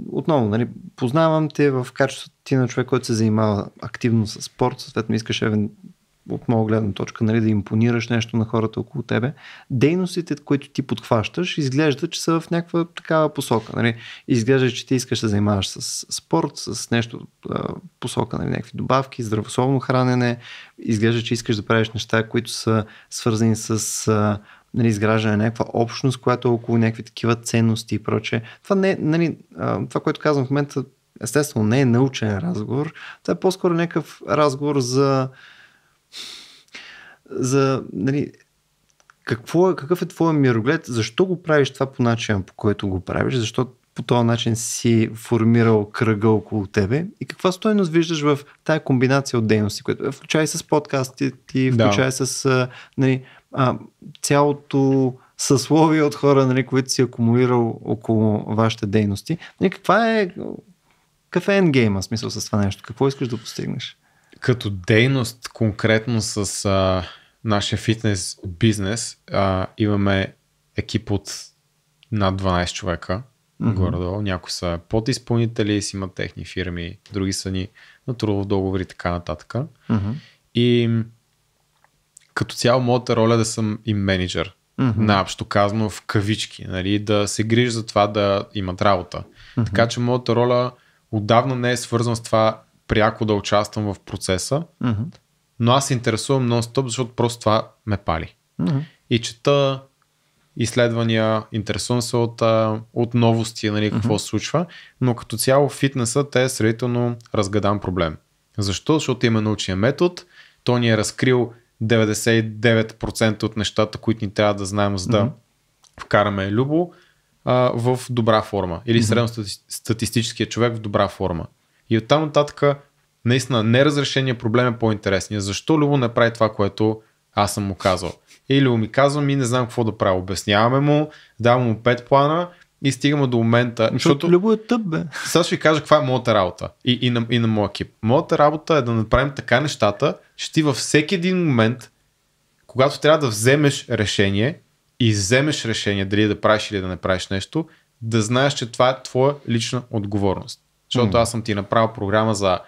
отново, нали, познавам те в качеството ти на човек, който се занимава активно с спорт, съответно искаш е от моя гледна точка нали, да импонираш нещо на хората около тебе. Дейностите, които ти подхващаш, изглежда, че са в някаква такава посока. Нали. Изглежда, че ти искаш да занимаваш с спорт, с нещо а, посока, нали, някакви добавки, здравословно хранене. Изглежда, че искаш да правиш неща, които са свързани с а, нали, изграждане на някаква общност, която е около някакви такива ценности и прочее. Това, не, е, нали, това, което казвам в момента, естествено не е научен разговор, това е по-скоро някакъв разговор за, за нали, какво е, какъв е твоя мироглед, защо го правиш това по начина, по който го правиш, защо по този начин си формирал кръга около тебе и каква стойност виждаш в тая комбинация от дейности, която включай с подкасти, ти включай да. с нали, а, цялото съсловие от хора, нали, които си е акумулирал около вашите дейности. Нали, каква е какъв е ендгейма, смисъл с това нещо? Какво искаш да постигнеш? Като дейност, конкретно с а, нашия фитнес бизнес, а, имаме екип от над 12 човека. Mm-hmm. Горе-долу. Някои са подиспълнители, си имат техни фирми, други са ни на трудов договори и така нататък. Mm-hmm. И като цяло моята роля е да съм и менеджер. Mm-hmm. Наобщо казано в кавички, нали, да се грижа за това да имат работа. Mm-hmm. Така че моята роля отдавна не е свързана с това пряко да участвам в процеса, mm-hmm. но аз се интересувам нон-стоп, защото просто това ме пали. Mm-hmm. И чета изследвания, интересувам се от, от новости, нали, какво mm-hmm. се случва, но като цяло фитнесът е сравнително разгадан проблем. Защо? Защото има научния метод, той ни е разкрил 99% от нещата, които ни трябва да знаем, за да mm-hmm. вкараме любо а, в добра форма. Или mm-hmm. средностатистическия човек в добра форма. И оттам нататък, наистина, неразрешения проблем е по-интересния. Защо Любо не прави това, което аз съм му казал? Или му ми казвам и не знам какво да правя. Обясняваме му, давам му пет плана и стигаме до момента. Защото, защото е тъп, бе. Сега ще ви кажа каква е моята работа и, и, на, и на моя екип. Моята работа е да направим така нещата, че ти във всеки един момент, когато трябва да вземеш решение и вземеш решение дали е да правиш или да не правиш нещо, да знаеш, че това е твоя лична отговорност. Защото mm. аз съм ти направил програма за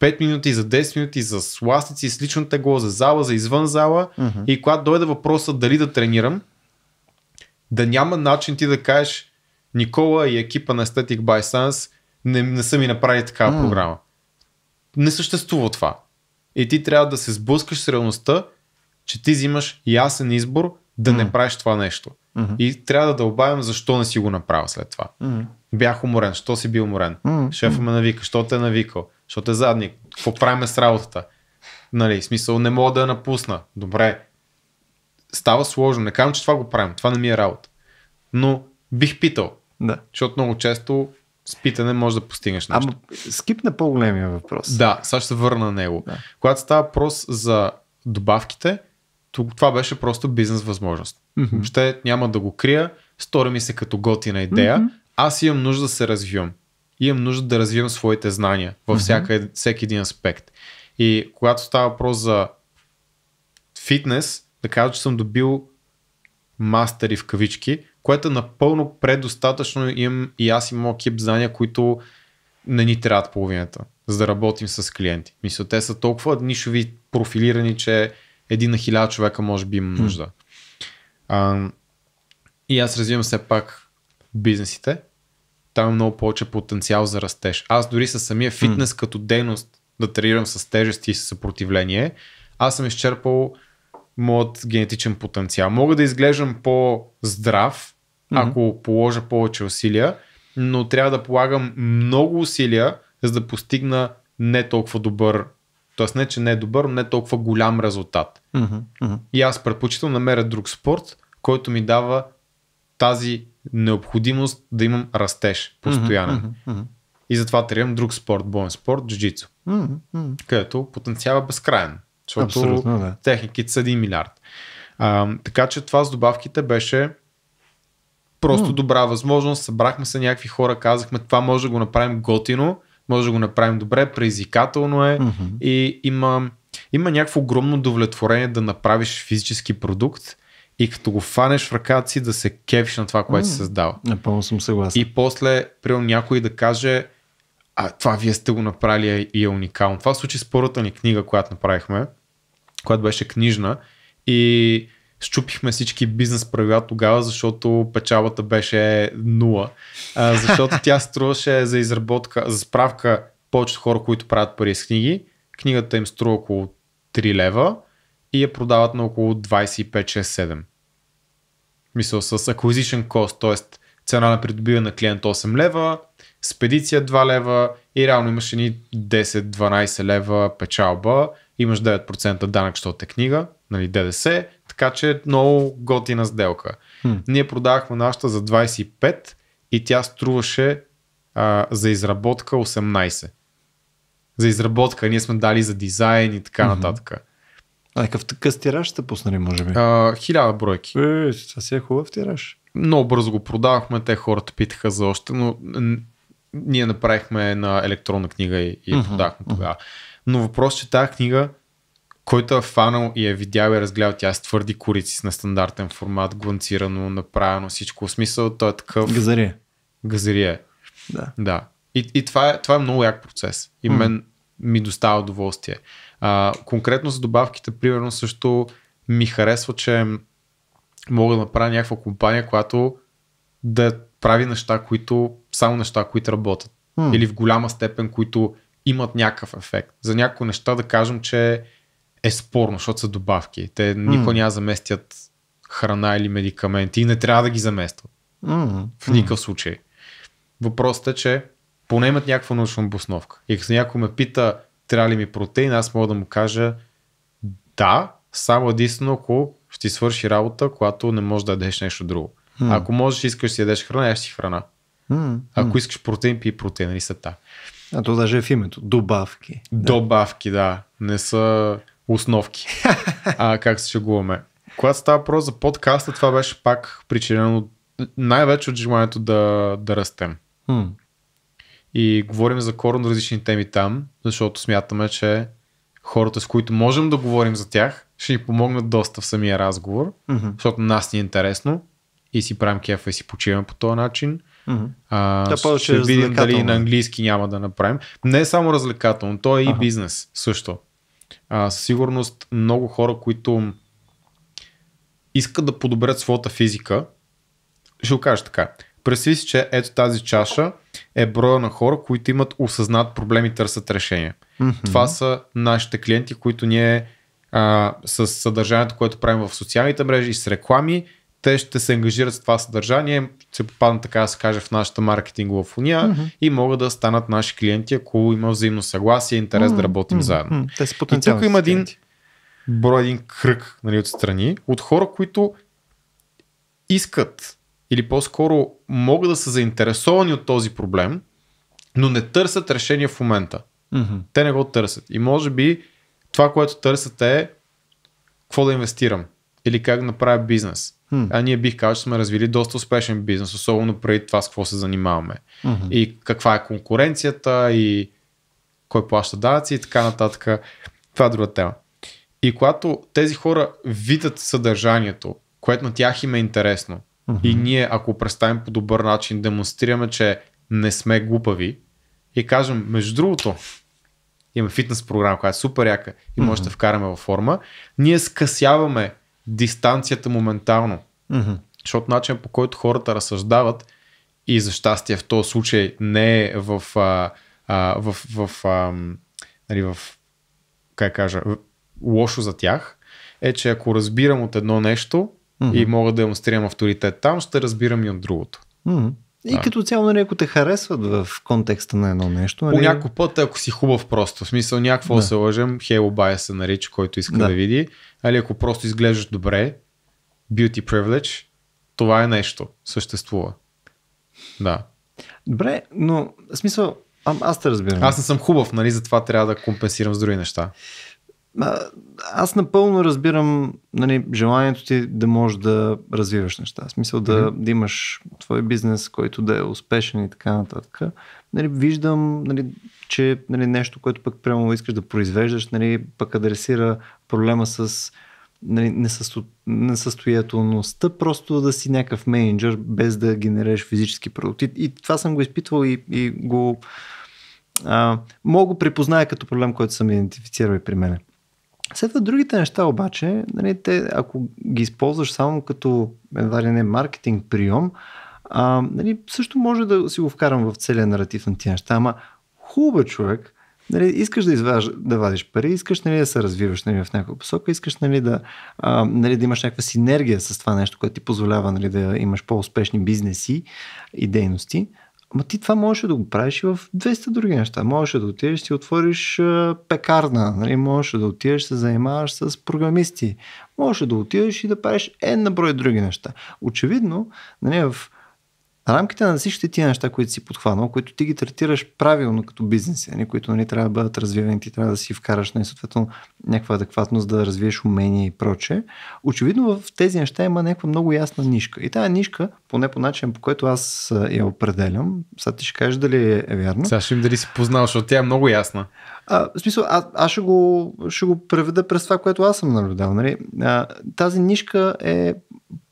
5 минути, за 10 минути, за сластици, с лично тегло, за зала, за извън зала. Mm-hmm. И когато дойде въпроса дали да тренирам, да няма начин ти да кажеш, Никола и екипа на Aesthetic by Sans не, не са ми направили такава mm. програма. Не съществува това. И ти трябва да се сблъскаш с реалността, че ти взимаш ясен избор да mm. не правиш това нещо. Mm-hmm. И трябва да дълбавим защо не си го направя след това. Mm-hmm. Бях уморен, що си бил уморен? Mm-hmm. Шефа ме навика, що те е навикал? Що те е задник? Какво правиме с работата? Нали, смисъл, не мога да я напусна. Добре. Става сложно. Не казвам, че това го правим. Това не ми е работа. Но бих питал, да. Защото много често с питане може да постигнеш нещо. Ама на по-големия въпрос. Да, сега ще се върна на него. Да. Когато става въпрос за добавките, това беше просто бизнес възможност. Mm-hmm. Въобще няма да го крия, стори ми се като готина идея. Mm-hmm. Аз имам нужда да се развивам. Имам нужда да развивам своите знания във mm-hmm. всеки един аспект. И когато става въпрос за фитнес, да кажа, че съм добил мастери в кавички което е напълно предостатъчно им и аз и моят екип знания, които не ни трябват половината, за да работим с клиенти. Мисля, те са толкова нишови профилирани, че един на хиляда човека може би има нужда. А, и аз развивам все пак бизнесите. Там е много повече потенциал за растеж. Аз дори със самия фитнес mm. като дейност да тренирам с тежести и съпротивление, аз съм изчерпал моят генетичен потенциал. Мога да изглеждам по-здрав, mm-hmm. ако положа повече усилия, но трябва да полагам много усилия, за да постигна не толкова добър, т.е. не, че не е добър, но не толкова голям резултат. Mm-hmm. Mm-hmm. И аз предпочитам намеря друг спорт, който ми дава тази необходимост да имам растеж постоянен. Mm-hmm. Mm-hmm. И затова тренирам друг спорт, боен спорт, джуджицу, mm-hmm. където потенциал е безкраен. защото Абсолютно, да. техниките са 1 милиард. А, така че това с добавките беше Просто mm. добра възможност. Събрахме се някакви хора, казахме това може да го направим готино, може да го направим добре, предизвикателно е mm-hmm. и има, има някакво огромно удовлетворение да направиш физически продукт и като го фанеш в ръката си да се кефиш на това, което mm. си създава. Напълно съм съгласен. И после, прием някой да каже, а това вие сте го направили е, и е уникално. Това случи с първата ни книга, която направихме, която беше книжна и щупихме всички бизнес правила тогава, защото печалбата беше нула. А, защото тя струваше за изработка, за справка повечето хора, които правят пари с книги, книгата им струва около 3 лева и я продават на около 25-6-7. Мисъл с acquisition cost, т.е. цена на придобиване на клиент 8 лева, спедиция 2 лева и реално имаше ни 10-12 лева печалба, имаш 9% данък, защото е книга, нали, ДДС, така че е много готина сделка. Хм. Ние продавахме нашата за 25 и тя струваше а, за изработка 18. За изработка ние сме дали за дизайн и така нататък. А какъв такъв тираж сте пуснали, може би? Хиляда бройки. Е, това си е хубав тираж. Много бързо го продавахме, те хората питаха за още, но ние направихме на електронна книга и, и продахме тогава но въпрос, е, че тази книга, който е фанал и е видял и е разгледал тя е с твърди корици, с нестандартен формат, гланцирано, направено, всичко. В смисъл, той е такъв... Газария. Газария. Да. да. И, и това, е, това е много як процес. И mm. мен ми достава удоволствие. А, конкретно за добавките, примерно, също ми харесва, че мога да направя някаква компания, която да прави неща, които, само неща, които работят. Mm. Или в голяма степен, които имат някакъв ефект. За някои неща да кажем, че е спорно, защото са добавки. Те никога mm. няма заместят храна или медикаменти и не трябва да ги заместват. Mm. В никакъв случай. Въпросът е, че поне имат някаква научна обосновка. И като някой ме пита, трябва ли ми протеин, аз мога да му кажа да, само единствено ако ще ти свърши работа, когато не можеш да ядеш нещо друго. Mm. Ако можеш, искаш да си ядеш храна, ядеш си храна. Mm. Ако искаш протеин, пи протеин, нали са така. А то даже е в името. Добавки. Добавки, да. Не са основки. а как се шегуваме. Когато става про за подкаста, това беше пак причинено най-вече от желанието да, да растем. Хм. И говорим за коренно различни теми там, защото смятаме, че хората, с които можем да говорим за тях, ще ни помогнат доста в самия разговор, mm-hmm. защото нас ни е интересно и си правим кефа и си почиваме по този начин. Mm-hmm. А, ще, ще видим дали на английски няма да направим. Не е само развлекателно, то е ага. и бизнес също. А, със сигурност много хора, които искат да подобрят своята физика, ще го кажа така. Представи си, че ето тази чаша е броя на хора, които имат осъзнат проблем и търсят решение. Mm-hmm. Това са нашите клиенти, които ние а, с съдържанието, което правим в социалните мрежи и с реклами, те ще се ангажират с това съдържание, ще попаднат, така да се каже, в нашата маркетингова фуния mm-hmm. и могат да станат наши клиенти, ако има взаимно съгласие и интерес mm-hmm. да работим mm-hmm. заедно. Те са и тук има един брой, един кръг нали, от страни, от хора, които искат или по-скоро могат да са заинтересовани от този проблем, но не търсят решение в момента. Mm-hmm. Те не го търсят. И може би това, което търсят е какво да инвестирам или как да направя бизнес Hmm. А ние бих казал, че сме развили доста успешен бизнес, особено преди това с какво се занимаваме. Hmm. И каква е конкуренцията и кой плаща данъци и така нататък. Това е друга тема. И когато тези хора видят съдържанието, което на тях им е интересно, hmm. и ние, ако представим по добър начин, демонстрираме, че не сме глупави и кажем, между другото, имаме фитнес програма, която е супер яка и може mm-hmm. да вкараме във форма, ние скъсяваме дистанцията моментално. Mm-hmm. Защото начинът по който хората разсъждават и за щастие в този случай не е в, а, а, в, в, а, нали, в как кажа, лошо за тях, е, че ако разбирам от едно нещо mm-hmm. и мога да демонстрирам авторитет там, ще разбирам и от другото. Mm-hmm. И а. като цяло, нали, ако те харесват в контекста на едно нещо. Нали... По някой път, ако си хубав просто, в смисъл някакво да. се лъжем, Halo Bias се нарича, който иска да, да види, али ако просто изглеждаш добре, Beauty Privilege, това е нещо, съществува. Да. Добре, но в смисъл, а, аз те разбирам. Аз не съм хубав, нали, затова трябва да компенсирам с други неща. Аз напълно разбирам нали, желанието ти да можеш да развиваш неща. В смисъл да, mm-hmm. да имаш твой бизнес, който да е успешен и така нататък. Нали, виждам, нали, че нали, нещо, което пък прямо искаш да произвеждаш, нали, пък адресира проблема с нали, несъсто... несъстоятелността, просто да си някакъв менеджер, без да генерираш физически продукти. И, това съм го изпитвал и, и го... А, мога го припозная като проблем, който съм идентифицирал и при мене. Следва другите неща обаче, нали, те, ако ги използваш само като едва ли не маркетинг прием, а, нали, също може да си го вкарам в целия наратив на тия неща, ама хубаво е човек, нали, искаш да изваж, да вадиш пари, искаш нали, да се развиваш нали, в някаква посока, искаш нали, да, а, нали, да имаш някаква синергия с това нещо, което ти позволява нали, да имаш по-успешни бизнеси и дейности. Ма ти това можеш да го правиш и в 200 други неща. Можеш да отидеш и отвориш пекарна, нали? можеш да отидеш се занимаваш с програмисти, можеш да отидеш и да правиш една брой други неща. Очевидно, нали, в рамките на всичките тия неща, които си подхванал, които ти ги третираш правилно като бизнеси, нали, не, които не нали, трябва да бъдат развивани, ти трябва да си вкараш на нали, съответно някаква адекватност, да развиеш умения и проче. Очевидно в тези неща има някаква много ясна нишка. И тази нишка, поне по начин, по който аз я определям, сега ти ще кажеш дали е, е вярно. Сега ще им дали си познал, защото тя е много ясна. А, в смисъл, а, аз ще го, ще го преведа през това, което аз съм наблюдал. Нали? А, тази нишка е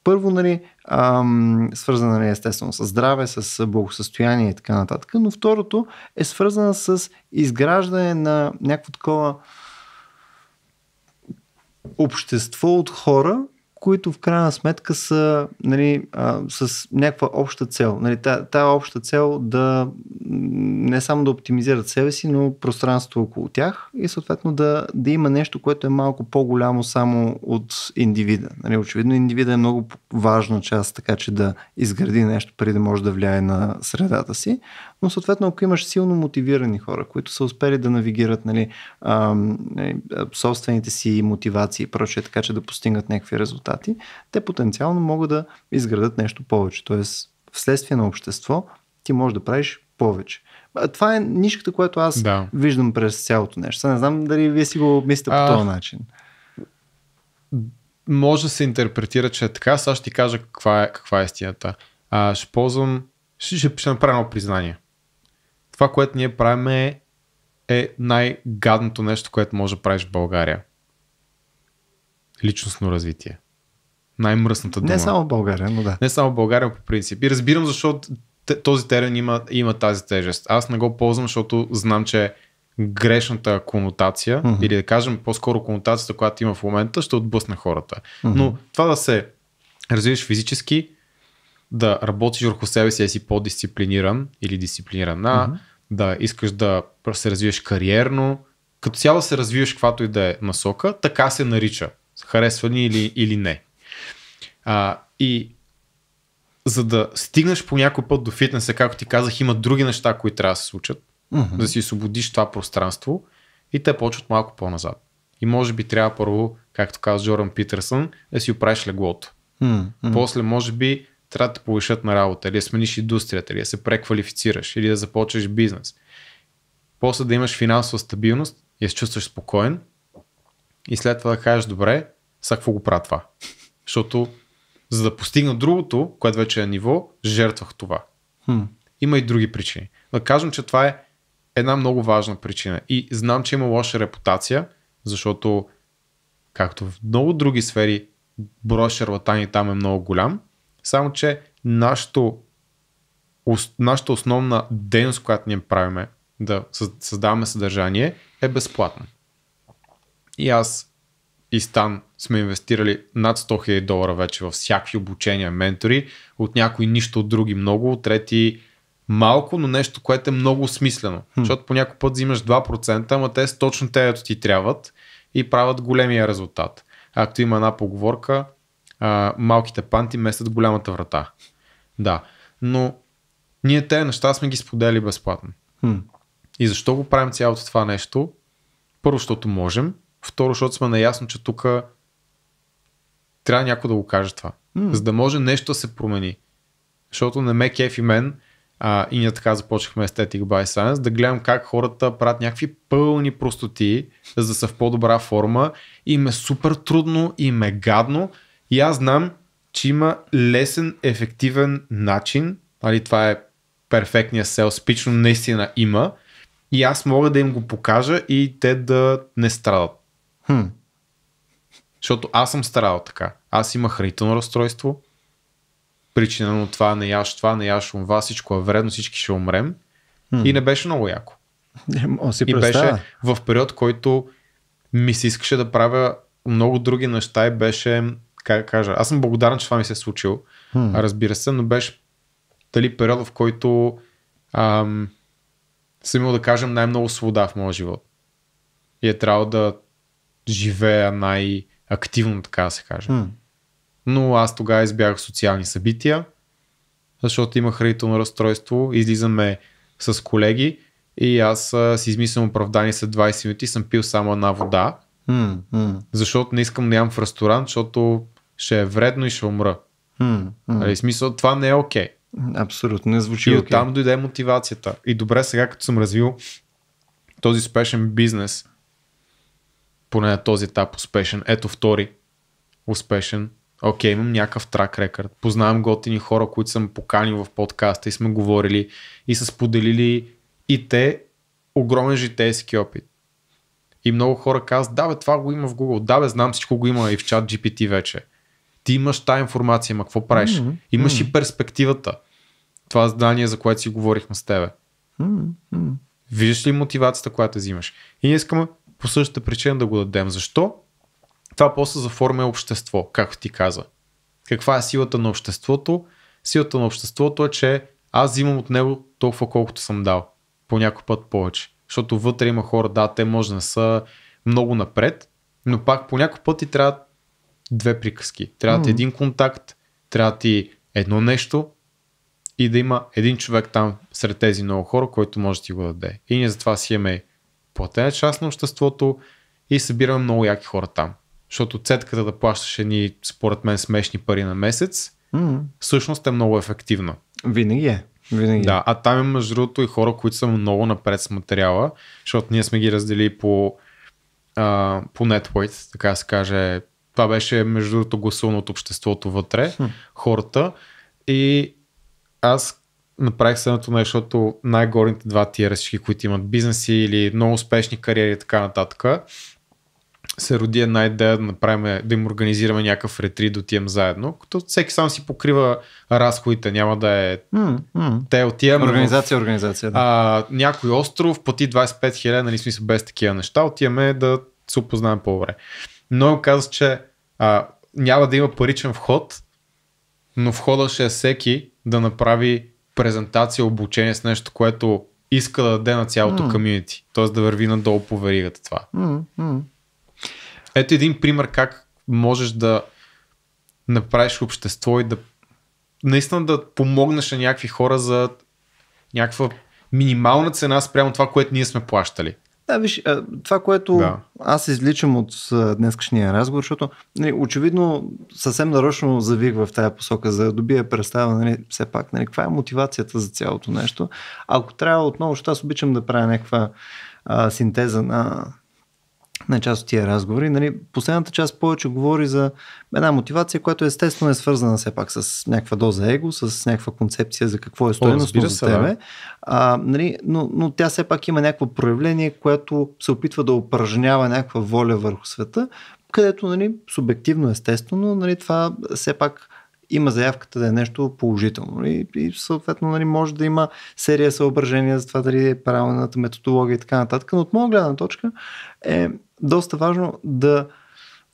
първо, нали, ам, свързана нали, естествено с здраве, с благосъстояние и така нататък, но второто е свързана с изграждане на някакво такова общество от хора, които в крайна сметка са нали, а, с някаква обща цел. Нали, Тая обща цел да не само да оптимизират себе си, но пространство около тях и съответно да, да има нещо, което е малко по-голямо само от индивида. Нали, очевидно индивида е много важна част, така че да изгради нещо преди да може да влияе на средата си, но съответно ако имаш силно мотивирани хора, които са успели да навигират нали, нали а, собствените си мотивации и прочее, така че да постигнат някакви резултати, щати, те потенциално могат да изградат нещо повече. Тоест, вследствие на общество, ти можеш да правиш повече. Това е нишката, която аз да. виждам през цялото нещо. Са не знам дали вие си го мислите по този начин. Може да се интерпретира, че е така. Сега ще ти кажа каква е, каква е истината. А, ще ползвам. Ще, ще, ще направя едно признание. Това, което ние правим е, е най-гадното нещо, което може да правиш в България. Личностно развитие. Най-мръсната дума. Не само в България, но да. Не само в България, по принцип. И разбирам защо този терен има, има тази тежест. Аз не го ползвам, защото знам, че грешната конотация, mm-hmm. или да кажем по-скоро конотацията, която има в момента, ще отблъсне хората. Mm-hmm. Но това да се развиваш физически, да работиш върху себе си, да си по-дисциплиниран или дисциплинирана, mm-hmm. да искаш да се развиеш кариерно, като цяло се развиваш каквато и да е насока, така се нарича. Харесва ни или, или не. А, и за да стигнеш по някой път до фитнеса, както ти казах, има други неща, които трябва да се случат, mm-hmm. да си освободиш това пространство и те почват малко по-назад. И може би трябва първо, както каза Джоран Питърсън, да си оправиш леглото. Mm-hmm. После, може би, трябва да те повишат на работа, или да смениш индустрията, или да се преквалифицираш, или да започнеш бизнес. После да имаш финансова стабилност и да се чувстваш спокоен. И след това да кажеш, добре, сега какво го правя това? Защото за да постигна другото, което вече е ниво, жертвах това. Хм. Има и други причини. Да кажем, че това е една много важна причина. И знам, че има лоша репутация, защото, както в много други сфери, броя шарлатани там е много голям. Само, че нашото, нашата основна дейност, която ние правиме, да създаваме съдържание, е безплатна. И аз и Стан сме инвестирали над 100 000 долара вече във всякакви обучения, ментори, от някои нищо, от други много, от трети малко, но нещо, което е много осмислено. Хм. Защото по някой път взимаш 2%, ама те са точно те, ето ти трябват и правят големия резултат. Както има една поговорка, а, малките панти местят голямата врата. Да, но ние те неща сме ги сподели безплатно. Хм. И защо го правим цялото това нещо? Първо, защото можем. Второ, защото сме наясно, че тук трябва някой да го каже това. Mm. За да може нещо да се промени. Защото не ме кеф и мен, а, и ние така започнахме Aesthetic by Science, да гледам как хората правят някакви пълни простоти, за да са в по-добра форма. И ме супер трудно, и ме гадно. И аз знам, че има лесен, ефективен начин. Нали, това е перфектния сел, спично наистина има. И аз мога да им го покажа и те да не страдат. Хм. Защото аз съм старал така. Аз имах хранително разстройство, причинено това, не яш това, не яш това, всичко е вредно, всички ще умрем. Хм. И не беше много яко. Не, си и беше в период, който ми се искаше да правя много други неща и беше, как кажа, аз съм благодарен, че това ми се е случило, hmm. разбира се, но беше дали период, в който ам, съм имал да кажем най-много свобода в моя живот. И е трябвало да живея най-активно, така да се каже. Mm. Но аз тогава избягах социални събития, защото имах хранително разстройство, излизаме с колеги и аз а, си измислям оправдание след 20 минути, съм пил само една вода, mm, mm. защото не искам да ям в ресторант, защото ще е вредно и ще умра. Mm, mm. Али, смисъл, това не е окей. Okay. Абсолютно, не звучи И оттам okay. дойде мотивацията. И добре, сега като съм развил този успешен бизнес, поне на този етап успешен. Ето втори успешен. Окей, okay, имам някакъв трак рекърд. Познавам готини хора, които съм поканил в подкаста и сме говорили и са споделили и те огромен житейски опит. И много хора казват, да бе, това го има в Google, да бе, знам всичко го има и в чат GPT вече. Ти имаш тая информация, ма какво правиш? Mm-hmm. Имаш mm-hmm. и перспективата. Това знание, за което си говорихме с тебе. Mm-hmm. Виждаш ли мотивацията, която взимаш? И ние искаме по същата причина да го дадем. Защо? Това после за форма е общество, както ти каза. Каква е силата на обществото? Силата на обществото е, че аз взимам от него толкова колкото съм дал. По някой път повече. Защото вътре има хора, да, те може да не са много напред, но пак по някой път ти трябва две приказки. Трябва ти mm. един контакт, трябва ти едно нещо и да има един човек там сред тези много хора, който може да ти го даде. И ние затова си имаме платена е част на обществото и събираме много яки хора там. Защото цетката да плащаш едни, според мен, смешни пари на месец, mm-hmm. всъщност е много ефективна. Винаги е. Винаги. Да, а там е между другото и хора, които са много напред с материала, защото ние сме ги разделили по, а, по Netflix, така се каже. Това беше между другото гласувано от обществото вътре, хм. хората. И аз направих следното нещо, защото най-горните два тия всички, които имат бизнеси или много успешни кариери и така нататък, се роди една идея да направим, да им организираме някакъв ретрит, да отием заедно, като всеки сам си покрива разходите, няма да е... Mm, mm. Те отиваме... Организация, в, организация, да. А, някой остров, пъти 25 хиляди, нали смисъл без такива неща, отиваме да се опознаем по-добре. Но каза, че а, няма да има паричен вход, но входа ще е всеки да направи презентация, обучение с нещо, което иска да даде на цялото mm. комьюнити. Т.е. да върви надолу по веригата това. Mm. Mm. Ето един пример как можеш да направиш общество и да наистина да помогнеш на някакви хора за някаква минимална цена спрямо това, което ние сме плащали. Да, виж, това, което да. аз изличам от днескашния разговор, защото нали, очевидно съвсем нарочно завих в тази посока, за да добия представа, нали, все пак, нали, каква е мотивацията за цялото нещо. Ако трябва отново, защото аз обичам да правя някаква а, синтеза на на част от тия разговори. Нали, последната част повече говори за една мотивация, която естествено е свързана все пак с някаква доза его, с някаква концепция за какво е стоеност за тебе. Да. А, нали, но, но тя все пак има някакво проявление, което се опитва да упражнява някаква воля върху света, където нали, субективно, естествено, нали, това все пак има заявката да е нещо положително. И, и съответно нали, може да има серия съображения за това дали е правилната методология и така нататък. Но от моя гледна точка е доста важно да,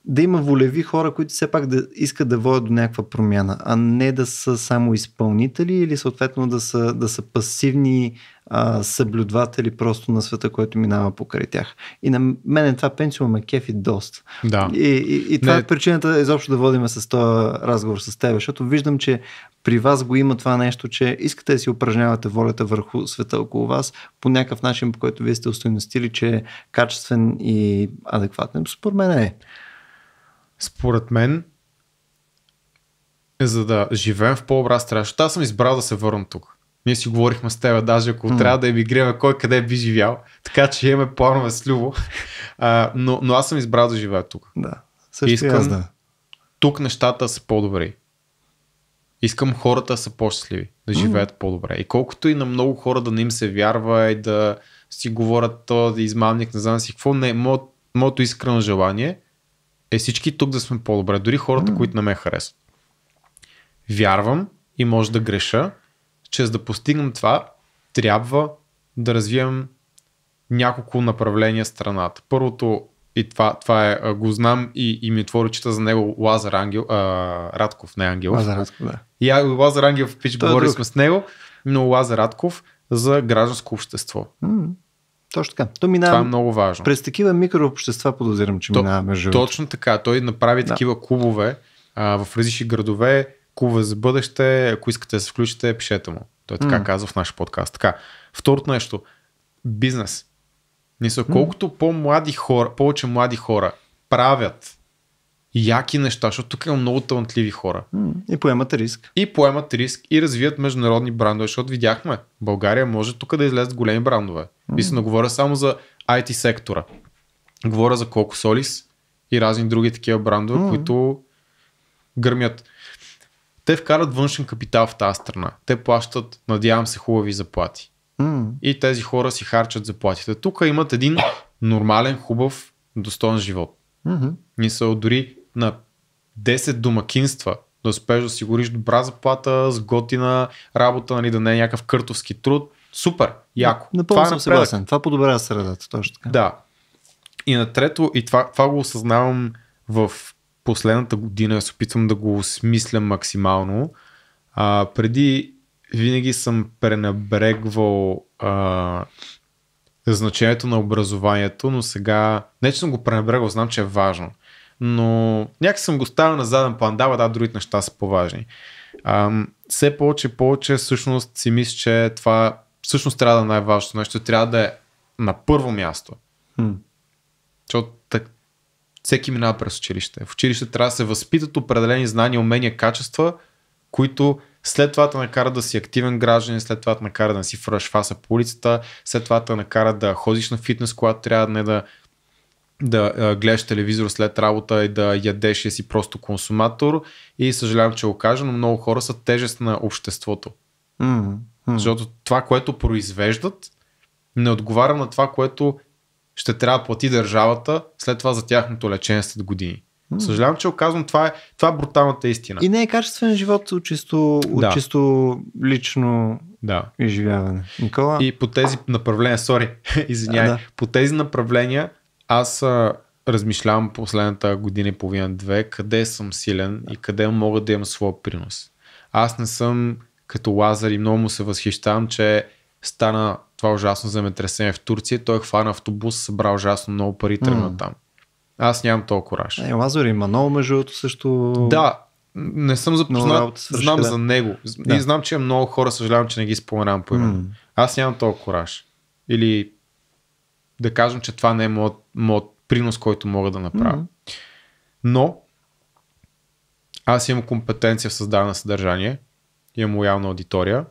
да има волеви хора, които все пак да искат да водят до някаква промяна, а не да са само изпълнители или съответно да са, да са пасивни а, съблюдватели просто на света, който минава покрай тях. И на мен е това пенсиума ме кефи доста. Да. И, и, и това е Не... е причината изобщо да водим с този разговор с теб, защото виждам, че при вас го има това нещо, че искате да си упражнявате волята върху света около вас по някакъв начин, по който вие сте устойностили, че е качествен и адекватен. Според мен е. Според мен, за да живеем в по образ страна, аз съм избрал да се върна тук. Ние си говорихме с теб, даже ако mm. трябва да емигрираме, кой къде е би живял. Така че имаме планове с Любо. А, но, но аз съм избрал да живея тук. Да, също Искам, аз, да. Тук нещата са по-добри. Искам хората да са по-щастливи, да живеят mm. по-добре. И колкото и на много хора да не им се вярва и да си говорят то, да измамник, не знам си какво, не, моето, моето искрено желание е всички тук да сме по-добре. Дори хората, mm. които не ме харесват. Вярвам и може да греша, че за да постигнем това, трябва да развием няколко направления страната. Първото и това, това е, го знам и, и ми отвори чета за него Лазар Ангел, а, Радков, не Ангел. Лазар Радков, да. И Лазар Ангел в Пич е говорили друг. сме с него, но Лазар Радков за гражданско общество. м точно така. То минава, това е много важно. През такива микрообщества подозирам, че минаваме живота. Точно така. Той направи да. такива клубове а, в различни градове, кубове за бъдеще, ако искате да се включите, пишете му. Той така mm. казва в нашия подкаст. Така. Второто нещо. Бизнес. Мисля, колкото по-млади хора, повече млади хора правят яки неща, защото тук има много талантливи хора. И поемат риск. И поемат риск и развият международни брандове, защото видяхме, България може тук да излезат големи брандове. Мисля, не говоря само за IT сектора. Говоря за Coco Solis и разни други такива брандове, mm. които гърмят те вкарат външен капитал в тази страна. Те плащат, надявам се, хубави заплати. Mm. И тези хора си харчат заплатите. Тук имат един нормален, хубав, достоен живот. Mm-hmm. Мисъл, дори на 10 домакинства да успеш да си гориш добра заплата, с готина работа, нали, да не е някакъв къртовски труд. Супер, яко. Напълно това е съм съгласен. Това подобрява средата, точно така. Да. И на трето, и това, това го осъзнавам в последната година се опитвам да го осмисля максимално. А, преди винаги съм пренебрегвал а, значението на образованието, но сега, не че съм го пренебрегвал, знам, че е важно. Но някак съм го ставил на заден план, Дава, да, другите неща са по-важни. А, все повече и повече всъщност си мисля, че това всъщност трябва да е най-важното нещо, трябва да е на първо място. Защото всеки минава през училище. В училище трябва да се възпитат определени знания, умения, качества, които след това те накарат да си активен гражданин, след това те накарат да си фръш фаса по улицата, след това те накарат да ходиш на фитнес, когато трябва не да, да гледаш телевизор след работа и да ядеш и си просто консуматор. И съжалявам, че го кажа, но много хора са тежест на обществото. Mm-hmm. Защото това, което произвеждат, не отговаря на това, което ще трябва да плати държавата след това за тяхното лечение след години. Mm. Съжалявам, че оказвам, това е, това е бруталната истина. И не е качествен живот от чисто, да. от чисто лично да. изживяване. Никола? И по тези направления, сори, извинявай, да. по тези направления аз а, размишлявам последната година и половина-две, къде съм силен да. и къде мога да имам своя принос. Аз не съм като Лазар и много му се възхищавам, че стана това ужасно земетресение в Турция, той е хвана автобус, събрал ужасно много пари и тръгна mm. там. Аз нямам толкова кораж. Е, Лазар има много между другото, също... Да, не съм запознат, знам да. за него. Да. И знам, че много хора, съжалявам, че не ги споменавам по името. Mm. Аз нямам толкова кораж. Или да кажем, че това не е моят, моят принос, който мога да направя. mm Но аз имам компетенция в създаване на съдържание, имам лоялна аудитория,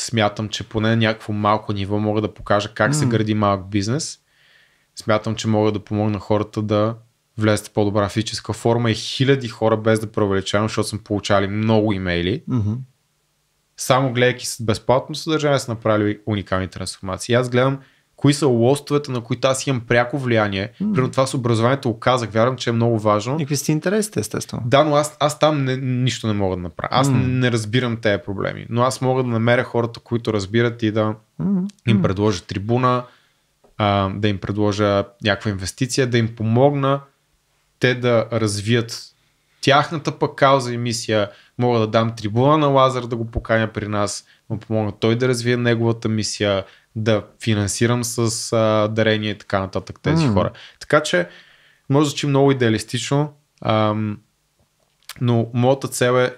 смятам, че поне на някакво малко ниво мога да покажа как mm. се гради малък бизнес. Смятам, че мога да помогна хората да влезат в по-добра физическа форма и хиляди хора без да преувеличавам, защото съм получавали много имейли. Mm-hmm. Само гледайки с безплатно съдържание са направили уникални трансформации. Аз гледам кои са лостовете, на които аз имам пряко влияние. Mm. Примерно това с образованието оказах, вярвам, че е много важно. И какви са интересите, естествено. Да, но аз, аз там не, нищо не мога да направя. Аз mm. не разбирам тези проблеми, но аз мога да намеря хората, които разбират и да mm. им предложа трибуна, а, да им предложа някаква инвестиция, да им помогна те да развият тяхната пък кауза и мисия. Мога да дам трибуна на Лазар да го поканя при нас, му помогна той да развие неговата мисия, да финансирам с а, дарение и така нататък тези mm. хора. Така че, може да звучи много идеалистично, ам, но моята цел е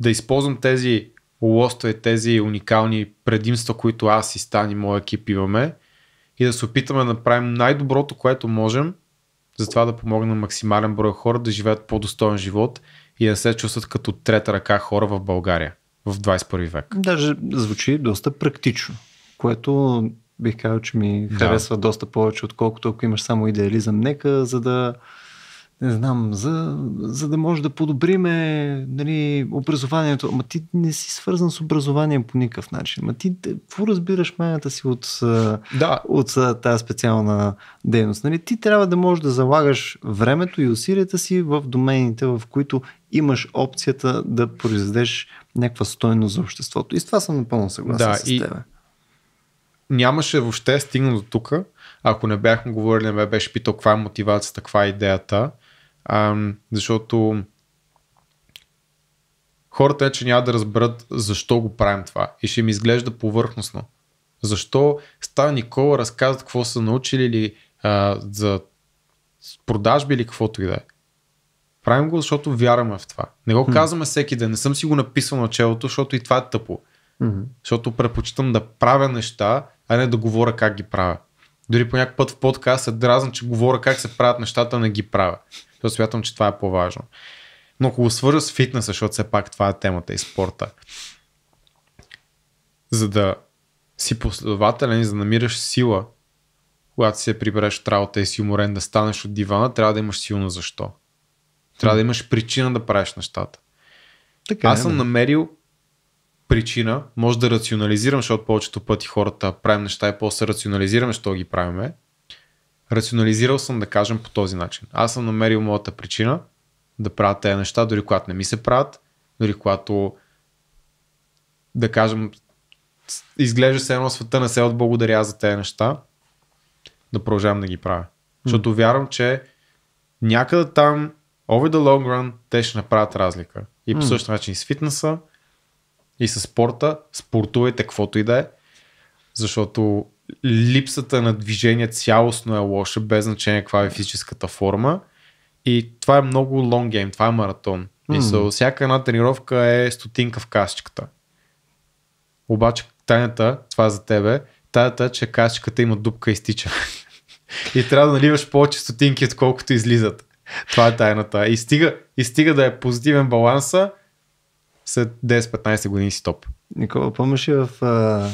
да използвам тези лостове, тези уникални предимства, които аз и стан и моя екип имаме и да се опитаме да направим най-доброто, което можем, за това да помогна на максимален брой хора да живеят по-достоен живот и да се чувстват като трета ръка хора в България в 21 век. Даже звучи доста практично което бих казал, че ми да. харесва доста повече, отколкото ако имаш само идеализъм. Нека, за да не знам, за, за да може да подобриме нали, образованието. Ама ти не си свързан с образование по никакъв начин. Ама ти какво разбираш майната си от, да. от, от тази специална дейност? Нали, ти трябва да можеш да залагаш времето и усилията си в домените, в които имаш опцията да произведеш някаква стойност за обществото. И с това съм напълно съгласен да, с тебе нямаше въобще стигна до тук, ако не бяхме говорили, не бе, беше питал каква е мотивацията, каква е идеята, ам, защото хората е, че няма да разберат защо го правим това и ще ми изглежда повърхностно. Защо става Никола разказват какво са научили или а, за продажби или каквото и да е. Правим го, защото вярваме в това. Не го казваме всеки ден. Не съм си го написал началото, защото и това е тъпо. Mm-hmm. Защото предпочитам да правя неща, а не да говоря как ги правя. Дори по някакъв път в подкаст се дразна, че говоря как се правят нещата, не ги правя. То смятам, че това е по-важно. Но ако го свържа с фитнеса, защото все пак това е темата и спорта, за да си последователен и за да намираш сила, когато си се прибереш от работа и си уморен да станеш от дивана, трябва да имаш силно защо. Трябва да имаш причина да правиш нещата. Така, е, Аз съм да. намерил причина може да рационализирам, защото повечето пъти хората правим неща и после рационализираме, що ги правиме. Рационализирал съм да кажем по този начин. Аз съм намерил моята причина да правя тези неща, дори когато не ми се правят, дори когато да кажем изглежда се едно света не се отблагодаря за тези неща, да продължавам да ги правя. Защото вярвам, че някъде там, over the long run, те ще направят разлика. И по mm. същия начин с фитнеса, и със спорта, спортувайте каквото и да е, защото липсата на движение цялостно е лоша, без значение каква е физическата форма. И това е много long game, това е маратон. Mm. И so, всяка една тренировка е стотинка в касичката. Обаче тайната, това е за тебе, тайната е, че касичката има дупка и стича. и трябва да наливаш повече стотинки, отколкото излизат. Това е тайната. И стига, и стига да е позитивен баланса, след 10-15 години си топ. Никола, помниш ли в а,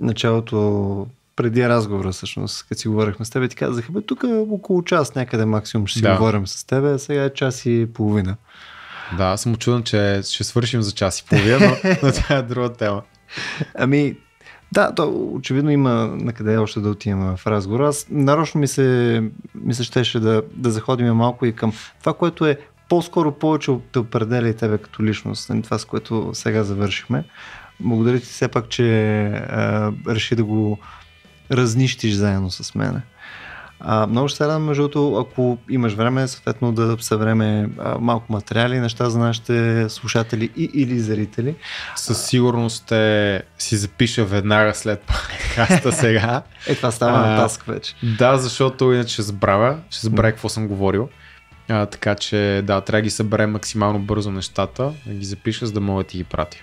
началото, преди разговора всъщност, като си говорихме с теб, ти казах, бе, тук около час някъде максимум ще си да. говорим с теб, сега е час и половина. Да, съм очуден, че ще свършим за час и половина, но, но това е друга тема. Ами, да, то очевидно има на къде още да отидем в разговор. Аз нарочно ми се, ми се щеше да, да заходим малко и към това, което е по-скоро повече те определя и тебе като личност. Нали, това, с което сега завършихме. Благодаря ти все пак, че а, реши да го разнищиш заедно с мене. А, много ще се радвам, между другото, ако имаш време, съответно да събреме а, малко материали, неща за нашите слушатели и или зрители. Със сигурност те си запиша веднага след каста сега. е, това става на таск вече. Да, защото иначе ще забравя, ще забравя какво съм говорил. А, така че да, трябва да ги съберем максимално бързо нещата, да ги запиша, за да мога да ги пратя.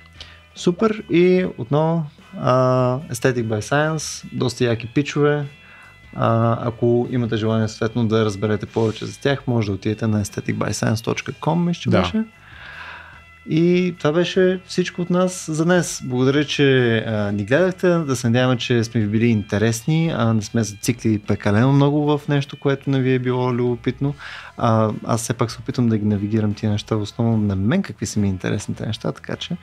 Супер и отново uh, Aesthetic by Science, доста яки пичове. А, ако имате желание съответно да разберете повече за тях, може да отидете на aestheticbyscience.com, мисля, да. беше. И това беше всичко от нас за днес. Благодаря, че а, ни гледахте. Да се надяваме, че сме ви били интересни, а не сме зацикли прекалено много в нещо, което не ви е било любопитно. А, аз все пак се опитвам да ги навигирам тия неща, основно на мен какви са ми интересните неща, така че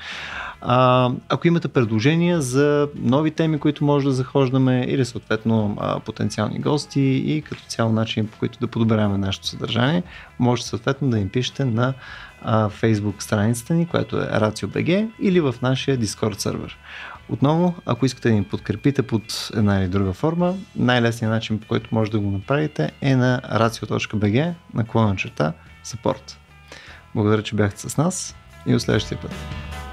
а, ако имате предложения за нови теми, които може да захождаме или съответно а, потенциални гости и като цяло начин по които да подобряваме нашето съдържание, може съответно да им пишете на а, Facebook страницата ни, която е RACIOBG или в нашия Discord сервер. Отново, ако искате да ни подкрепите под една или друга форма, най-лесният начин по който може да го направите е на racio.bg на черта support. Благодаря, че бяхте с нас и до следващия път.